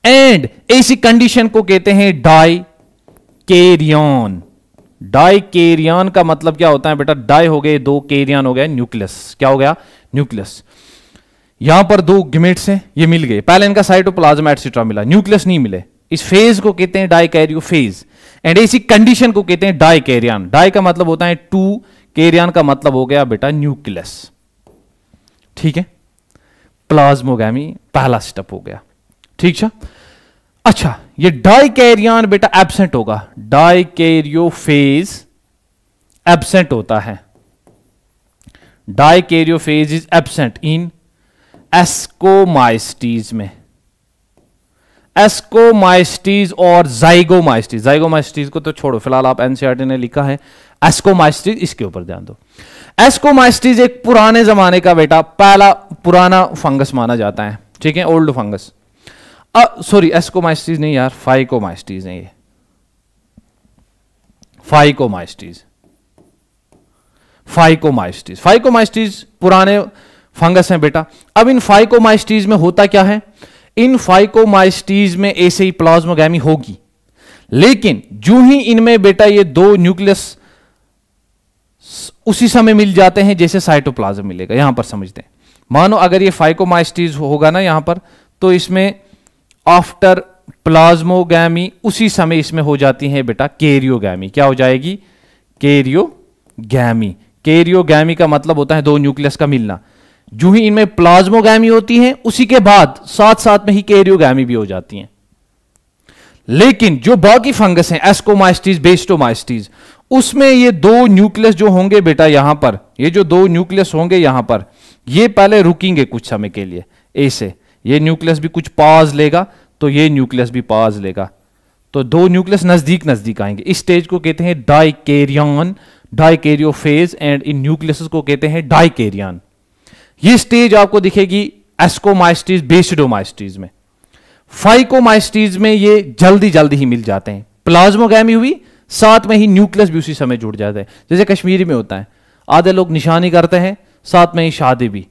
एंड ऐसी कंडीशन को कहते हैं डाई केरियन डाई केरियन का मतलब क्या होता है बेटा डाई हो गए दो केरियन हो गए न्यूक्लियस क्या हो गया न्यूक्लियस यहां पर दो गिमेट्स हैं ये मिल गए पहले इनका साइटोप्लाज्म एटसेट्रा मिला न्यूक्लियस नहीं मिले इस फेज को कहते हैं डाइकैरियो फेज एंड इसी कंडीशन को कहते हैं डाइकैरियन डाई का मतलब होता है टू कैरियन का मतलब हो गया बेटा न्यूक्लियस ठीक है प्लाज्मोगैमी पहला स्टेप हो गया ठीक है अच्छा ये डाइकैरियन बेटा एब्सेंट होगा डाइकैरियो फेज एब्सेंट होता है dikaryophase is absent in ascomycetes में एस्कोमाइस्टीज और जाइगोमाइस्टीज जाइगोमाइस्टीज को तो छोड़ो फिलहाल आप एनसीआरटी e ने लिखा है एस्कोमाइस्टीज इसके ऊपर ध्यान दो एस्कोमाइस्टीज एक पुराने जमाने का बेटा पहला पुराना फंगस माना जाता है ठीक है ओल्ड फंगस सॉरी एस्कोमाइस्टीज नहीं यार फाइकोमाइस्टीज है ये फाइकोमाइस्टीज फाइकोमाइस्टीज फाइकोमाइस्टीज पुराने फंगस है बेटा अब इन फाइकोमाइस्टीज में होता क्या है इन फाइकोमाइस्टीज में ऐसे ही प्लाज्मोगी होगी लेकिन जो ही इनमें बेटा ये दो न्यूक्लियस उसी समय मिल जाते हैं जैसे साइटोप्लाज्म मिलेगा यहां पर समझते हैं मानो अगर ये फाइकोमाइस्टीज होगा ना यहां पर तो इसमें आफ्टर प्लाज्मोगी उसी समय इसमें हो जाती है बेटा केरियोगी क्या हो जाएगी केरियोगी केरियोगी का मतलब होता है दो न्यूक्लियस का मिलना जो ही इनमें प्लाज्मोगैमी होती है उसी के बाद साथ साथ में ही केरियोगी भी हो जाती हैं लेकिन जो बाकी फंगस हैं एस्कोमाइस्टीज बेस्टोमाइस्टीज उसमें ये दो न्यूक्लियस जो होंगे बेटा यहां पर ये जो दो न्यूक्लियस होंगे यहां पर ये पहले रुकेंगे कुछ समय के लिए ऐसे ये न्यूक्लियस भी कुछ पाज लेगा तो ये न्यूक्लियस भी पाज लेगा तो दो न्यूक्लियस नजदीक नजदीक आएंगे इस स्टेज को कहते हैं डाइकेरियन डाइकेरियोफेज एंड इन न्यूक्लियस को कहते हैं डाइकेरियन ये स्टेज आपको दिखेगी एस्कोमाइस्टीज बेसिडोमाइस्टीज में फाइकोमाइस्टीज में ये जल्दी जल्दी ही मिल जाते हैं प्लाज्मोगैमी हुई साथ में ही न्यूक्लियस भी उसी समय जुड़ जाते हैं जैसे कश्मीरी में होता है आधे लोग निशानी करते हैं साथ में ही शादी भी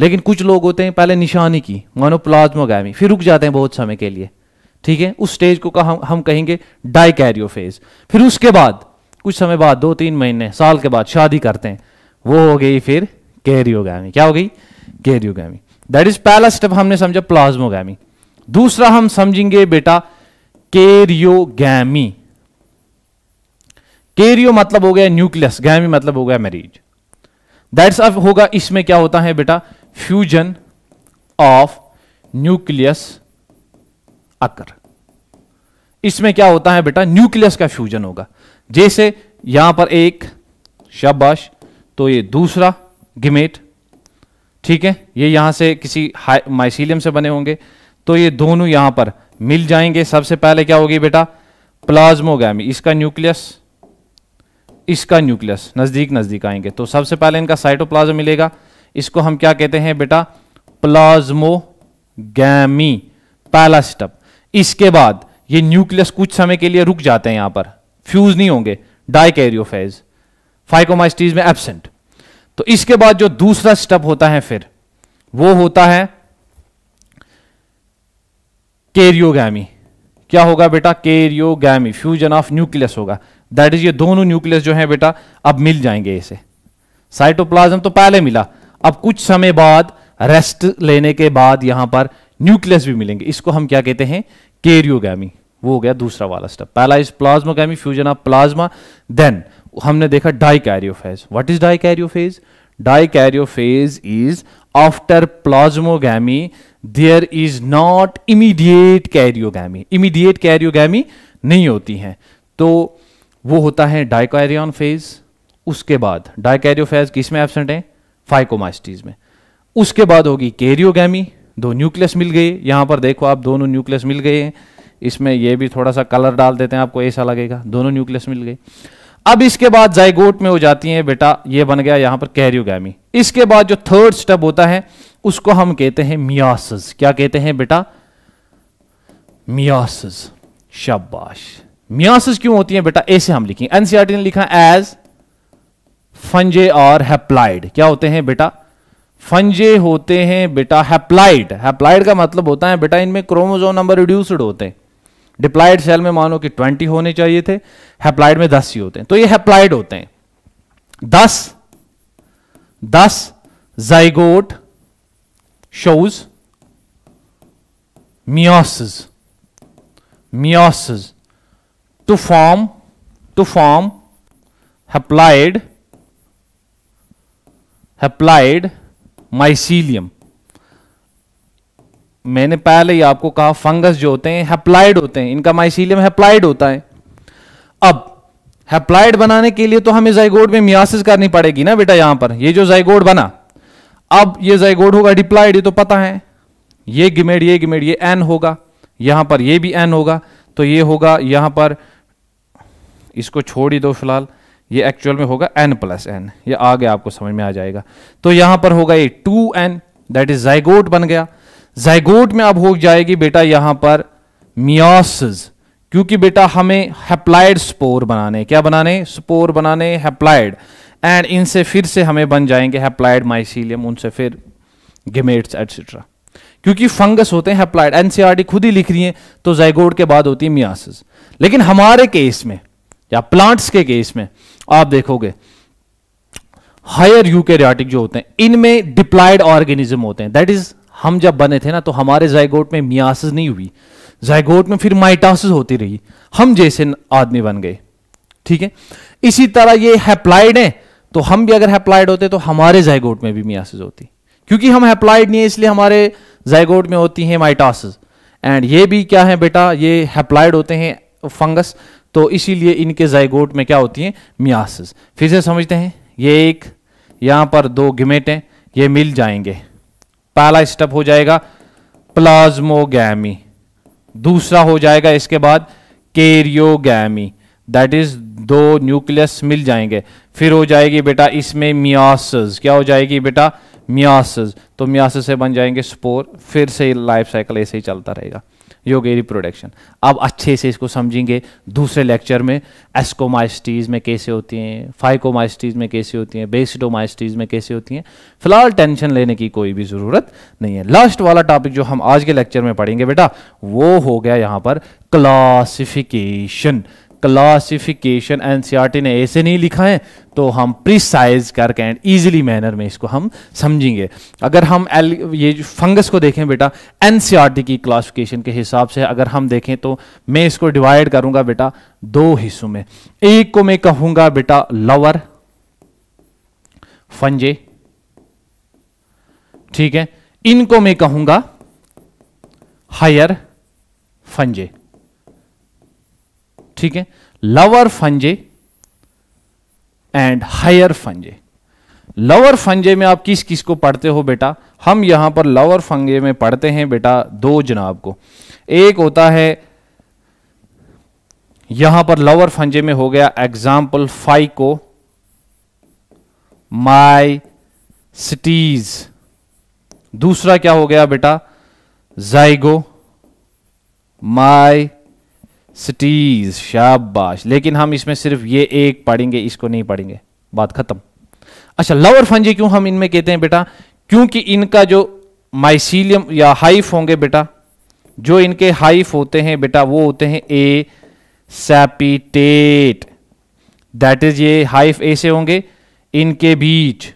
लेकिन कुछ लोग होते हैं पहले निशानी की मानो प्लाज्मोगैमी फिर रुक जाते हैं बहुत समय के लिए ठीक है उस स्टेज को हम हम कहेंगे फेज फिर उसके बाद कुछ समय बाद दो तीन महीने साल के बाद शादी करते हैं वो हो गई फिर कैरियोगी क्या हो गई कैरियोगी दैट इज पहला स्टेप हमने समझा प्लाज्मोगी दूसरा हम समझेंगे बेटा कैरियोगी कैरियो मतलब हो गया न्यूक्लियस गैमी मतलब हो गया मैरिज दैट्स अब होगा इसमें क्या होता है बेटा फ्यूजन ऑफ न्यूक्लियस अकर इसमें क्या होता है बेटा न्यूक्लियस का फ्यूजन होगा जैसे यहां पर एक शाबाश तो ये दूसरा गिमेट ठीक है ये यहां से किसी माइसिलियम से बने होंगे तो ये दोनों यहां पर मिल जाएंगे सबसे पहले क्या होगी बेटा प्लाज्मोगैमी इसका न्यूक्लियस इसका न्यूक्लियस नज़दीक नज़दीक आएंगे तो सबसे पहले इनका साइटोप्लाज्म मिलेगा इसको हम क्या कहते हैं बेटा प्लाज्मोगैमी पहला स्टेप इसके बाद ये न्यूक्लियस कुछ समय के लिए रुक जाते हैं यहां पर फ्यूज नहीं होंगे डाइकेरियोफेज फाइकोमाइस्टीज में एबसेंट तो इसके बाद जो दूसरा स्टेप होता है फिर वो होता है केरियोगैमी क्या होगा बेटा केरियोगैमी फ्यूजन ऑफ न्यूक्लियस होगा दैट इज ये दोनों न्यूक्लियस जो है बेटा अब मिल जाएंगे इसे साइटोप्लाज्म तो पहले मिला अब कुछ समय बाद रेस्ट लेने के बाद यहां पर न्यूक्लियस भी मिलेंगे इसको हम क्या कहते हैं केरियोगैमी वो हो गया दूसरा वाला स्टेप पहला is plasmogamy fusion of plasma then हमने देखा dikaryophase what is dikaryophase dikaryophase is after plasmogamy there is not immediate karyogamy immediate karyogamy नहीं होती हैं तो वो होता है डाइकैरियन फेज उसके बाद डाइकैरियोफेज किस में एबसेंट है फाइकोमास्टीज में उसके बाद होगी कैरियोगैमी दो न्यूक्लियस मिल गए यहां पर देखो आप दोनों न्यूक्लियस मिल गए इसमें यह भी थोड़ा सा कलर डाल देते हैं आपको ऐसा लगेगा दोनों न्यूक्लियस मिल गए अब इसके बाद जयगोट में हो जाती है बेटा ये बन गया यहां पर कैरियोगी इसके बाद जो थर्ड स्टेप होता है उसको हम कहते हैं मियास क्या कहते हैं बेटा मियास शाबाश मियास क्यों होती है बेटा ऐसे हम लिखें एनसीआरटी e ने लिखा एज फंजे और हैप्लाइड क्या होते हैं बेटा फंजे होते हैं बेटा हैप्लाइड हैप्लाइड का मतलब होता है बेटा इनमें क्रोमोजोम नंबर रिड्यूस्ड होते हैं डिप्लाइड सेल में मानो कि 20 होने चाहिए थे हैप्लाइड में 10 ही होते हैं तो ये हैप्लाइड होते हैं 10 10 zygote shows meiosis meiosis to form to form haploid haploid mycelium मैंने पहले ही आपको कहा फंगस जो होते हैं हैप्लाइड होते हैं इनका माइसीलियम हैप्लाइड होता है अब हैप्लाइड बनाने के लिए तो हमें जयगोड में मियासिस करनी पड़ेगी ना बेटा यहां पर ये जो जयगोड बना अब ये जयगोड होगा डिप्लाइड ये तो पता है ये गिमेड ये गिमेड ये एन होगा यहां पर ये भी एन होगा तो ये होगा यहां पर इसको छोड़ ही दो फिलहाल ये एक्चुअल में होगा एन प्लस एन ये आगे आपको समझ में आ जाएगा तो यहां पर होगा ये two n that is zygote बन गया जयगोट में अब हो जाएगी बेटा यहां पर मियोसिस क्योंकि बेटा हमें हेप्लाइड स्पोर बनाने क्या बनाने स्पोर बनाने हेप्लाइड एंड इनसे फिर से हमें बन जाएंगे हेप्लाइड माइसीलियम उनसे फिर गिमेट्स एटसेट्रा क्योंकि फंगस होते हैं हेप्लाइड एनसीआरटी खुद ही लिख रही है तो जयगोड के बाद होती है मियासिस लेकिन हमारे केस में या प्लांट्स के केस में आप देखोगे हायर यूकेरियाटिक जो होते हैं इनमें डिप्लाइड ऑर्गेनिज्म होते हैं दैट इज हम जब बने थे ना तो हमारे जयगोट में मियासिस नहीं हुई जयगोट में फिर माइटासिस होती रही हम जैसे आदमी बन गए ठीक है इसी तरह ये हैप्लाइड है तो हम भी अगर हैप्लाइड होते तो हमारे जयगोट में भी मियासिस होती क्योंकि हम हैप्लाइड नहीं है इसलिए हमारे जयगोट में होती है माइटासिस एंड ये भी क्या है बेटा ये हैप्लाइड होते हैं फंगस तो इसीलिए इनके जायगोट में क्या होती है मियासिस फिर से समझते हैं ये एक यहां पर दो गिमेट हैं ये मिल जाएंगे पहला स्टेप हो जाएगा प्लाज्मोगैमी दूसरा हो जाएगा इसके बाद केरियोगैमी दैट इज दो न्यूक्लियस मिल जाएंगे फिर हो जाएगी बेटा इसमें मियास क्या हो जाएगी बेटा मियास तो मियासस से बन जाएंगे स्पोर फिर से लाइफ साइकिल ऐसे ही चलता रहेगा योगेरी प्रोडक्शन अब अच्छे से इसको समझेंगे दूसरे लेक्चर में एस्कोमाइस्टीज़ में कैसे होती हैं फाइकोमाइस्टीज़ में कैसे होती हैं बेसिडोमाइस्टीज़ में कैसे होती हैं फिलहाल टेंशन लेने की कोई भी ज़रूरत नहीं है लास्ट वाला टॉपिक जो हम आज के लेक्चर में पढ़ेंगे बेटा वो हो गया यहाँ पर क्लासिफिकेशन क्लासिफिकेशन एनसीईआरटी e ने ऐसे नहीं लिखा है तो हम प्रिसाइज करके एंड ईजिली मैनर में इसको हम समझेंगे अगर हम एल ये फंगस को देखें बेटा एनसीईआरटी e की क्लासिफिकेशन के हिसाब से अगर हम देखें तो मैं इसको डिवाइड करूंगा बेटा दो हिस्सों में एक को मैं कहूंगा बेटा लवर फंजे ठीक है इनको मैं कहूंगा हायर फंजे ठीक है lower fungi and higher fungi lower fungi में आप किस किस को पढ़ते हो बेटा हम यहां पर लवर फंजे में पढ़ते हैं बेटा दो जनाब को एक होता है यहां पर लवर फंजे में हो गया एग्जाम्पल फाइको माई सिटीज दूसरा क्या हो गया बेटा जाइगो माई सिटीज़ शाबाश लेकिन हम इसमें सिर्फ ये एक पढ़ेंगे इसको नहीं पढ़ेंगे बात ख़त्म अच्छा लवर फंजी क्यों हम इनमें कहते हैं बेटा क्योंकि इनका जो माइसीलियम या हाइफ होंगे बेटा जो इनके हाइफ होते हैं बेटा वो होते हैं ए सैपिटेट दैट इज ये हाइफ ऐसे होंगे इनके बीच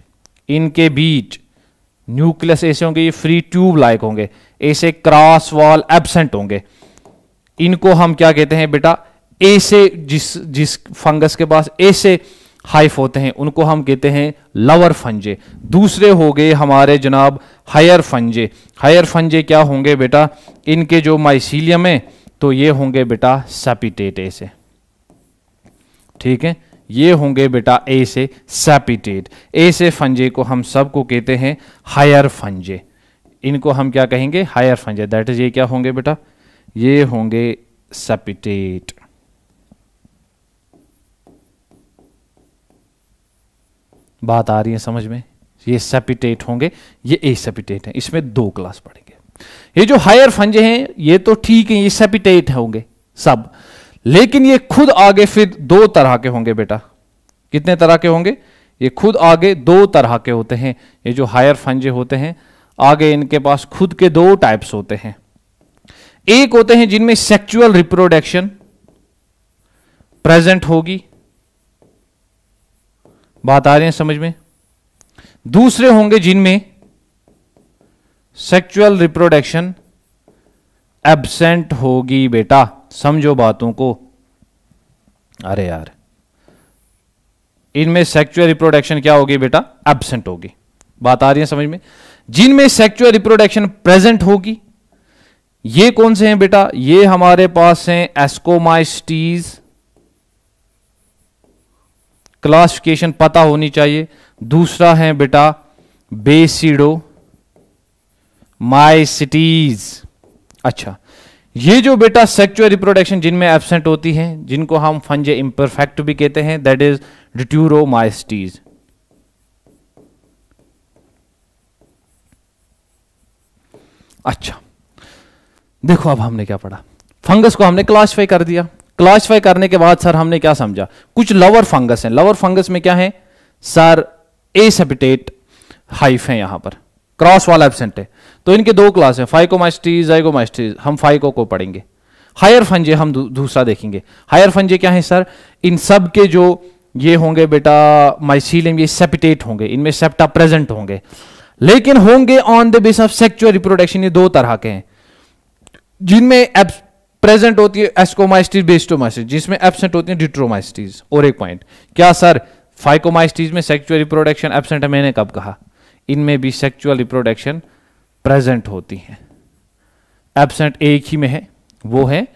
इनके बीच न्यूक्लियस ऐसे होंगे ये फ्री ट्यूब लाइक होंगे ऐसे क्रॉस वॉल एबसेंट होंगे इनको हम क्या कहते हैं बेटा ऐसे जिस जिस फंगस के पास ऐसे हाइफ होते हैं उनको हम कहते हैं लवर फंजे दूसरे हो गए हमारे जनाब हायर फंजे हायर फंजे क्या होंगे बेटा इनके जो माइसीलियम है तो ये होंगे बेटा सेपिटेट ऐसे ठीक है ये होंगे बेटा ऐसे सेपिटेट ऐसे फंजे को हम सबको कहते हैं हायर फंजे इनको हम क्या कहेंगे हायर फंजे दैट इज ये क्या होंगे बेटा ये होंगे सपिटेट बात आ रही है समझ में ये सेपिटेट होंगे ये ए सेपिटेट है इसमें दो क्लास पड़ेंगे ये जो हायर फंजे हैं ये तो ठीक है ये सेपिटेट होंगे सब लेकिन ये खुद आगे फिर दो तरह के होंगे बेटा कितने तरह के होंगे ये खुद आगे दो तरह के होते हैं ये जो हायर फंजे होते हैं आगे इनके पास खुद के दो टाइप्स होते हैं एक होते हैं जिनमें सेक्चुअल रिप्रोडक्शन प्रेजेंट होगी बात आ रही है समझ में दूसरे होंगे जिनमें सेक्चुअल रिप्रोडक्शन एबसेंट होगी बेटा समझो बातों को अरे यार इनमें सेक्चुअल रिप्रोडक्शन क्या होगी बेटा एबसेंट होगी बात आ रही है समझ में जिनमें सेक्चुअल रिप्रोडक्शन प्रेजेंट होगी ये कौन से हैं बेटा ये हमारे पास हैं एस्कोमाइस्टीज क्लासिफिकेशन पता होनी चाहिए दूसरा है बेटा बेसिडो माइसिटीज अच्छा ये जो बेटा सेक्चुअल रिप्रोडक्शन जिनमें एबसेंट होती हैं जिनको हम फंजे इम्परफेक्ट भी कहते हैं दैट इज डिट्यूरो माइस्टीज अच्छा देखो अब हमने क्या पढ़ा फंगस को हमने क्लासिफाई कर दिया क्लासिफाई करने के बाद सर हमने क्या समझा कुछ लवर फंगस हैं लवर फंगस में क्या है सर एसेपिटेट हाइफ है यहां पर क्रॉस वाला एबसेंट है तो इनके दो क्लास हैं फाइकोमाइस्टीज जाइकोमाइस्टीज हम फाइको को पढ़ेंगे हायर फंजे हम दूसरा देखेंगे हायर फंजे क्या है सर इन सब के जो ये होंगे बेटा माइसीलियम ये सेपिटेट होंगे इनमें सेप्टा प्रेजेंट होंगे लेकिन होंगे on the base of sexual reproduction ये दो तरह के हैं जिनमें प्रेजेंट होती है एस्कोमाइस्टीज बेस्टोमाइस्टीज जिसमें एबसेंट होती है डिट्रोमाइस्टीज और एक पॉइंट क्या सर फाइकोमाइस्टीज में सेक्चुअल रिप्रोडक्शन एबसेंट है मैंने कब कहा इनमें भी सेक्चुअल रिप्रोडक्शन प्रेजेंट होती है एबसेंट एक ही में है वो है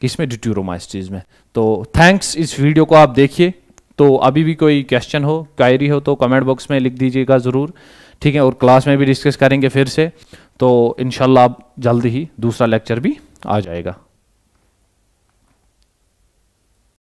किसमें डिट्यूरोमाइस्टीज में तो थैंक्स इस वीडियो को आप देखिए तो अभी भी कोई क्वेश्चन हो क्वायरी हो तो कमेंट बॉक्स में लिख दीजिएगा ज़रूर ठीक है और क्लास में भी डिस्कस करेंगे फिर से तो इन जल्द ही दूसरा लेक्चर भी आ जाएगा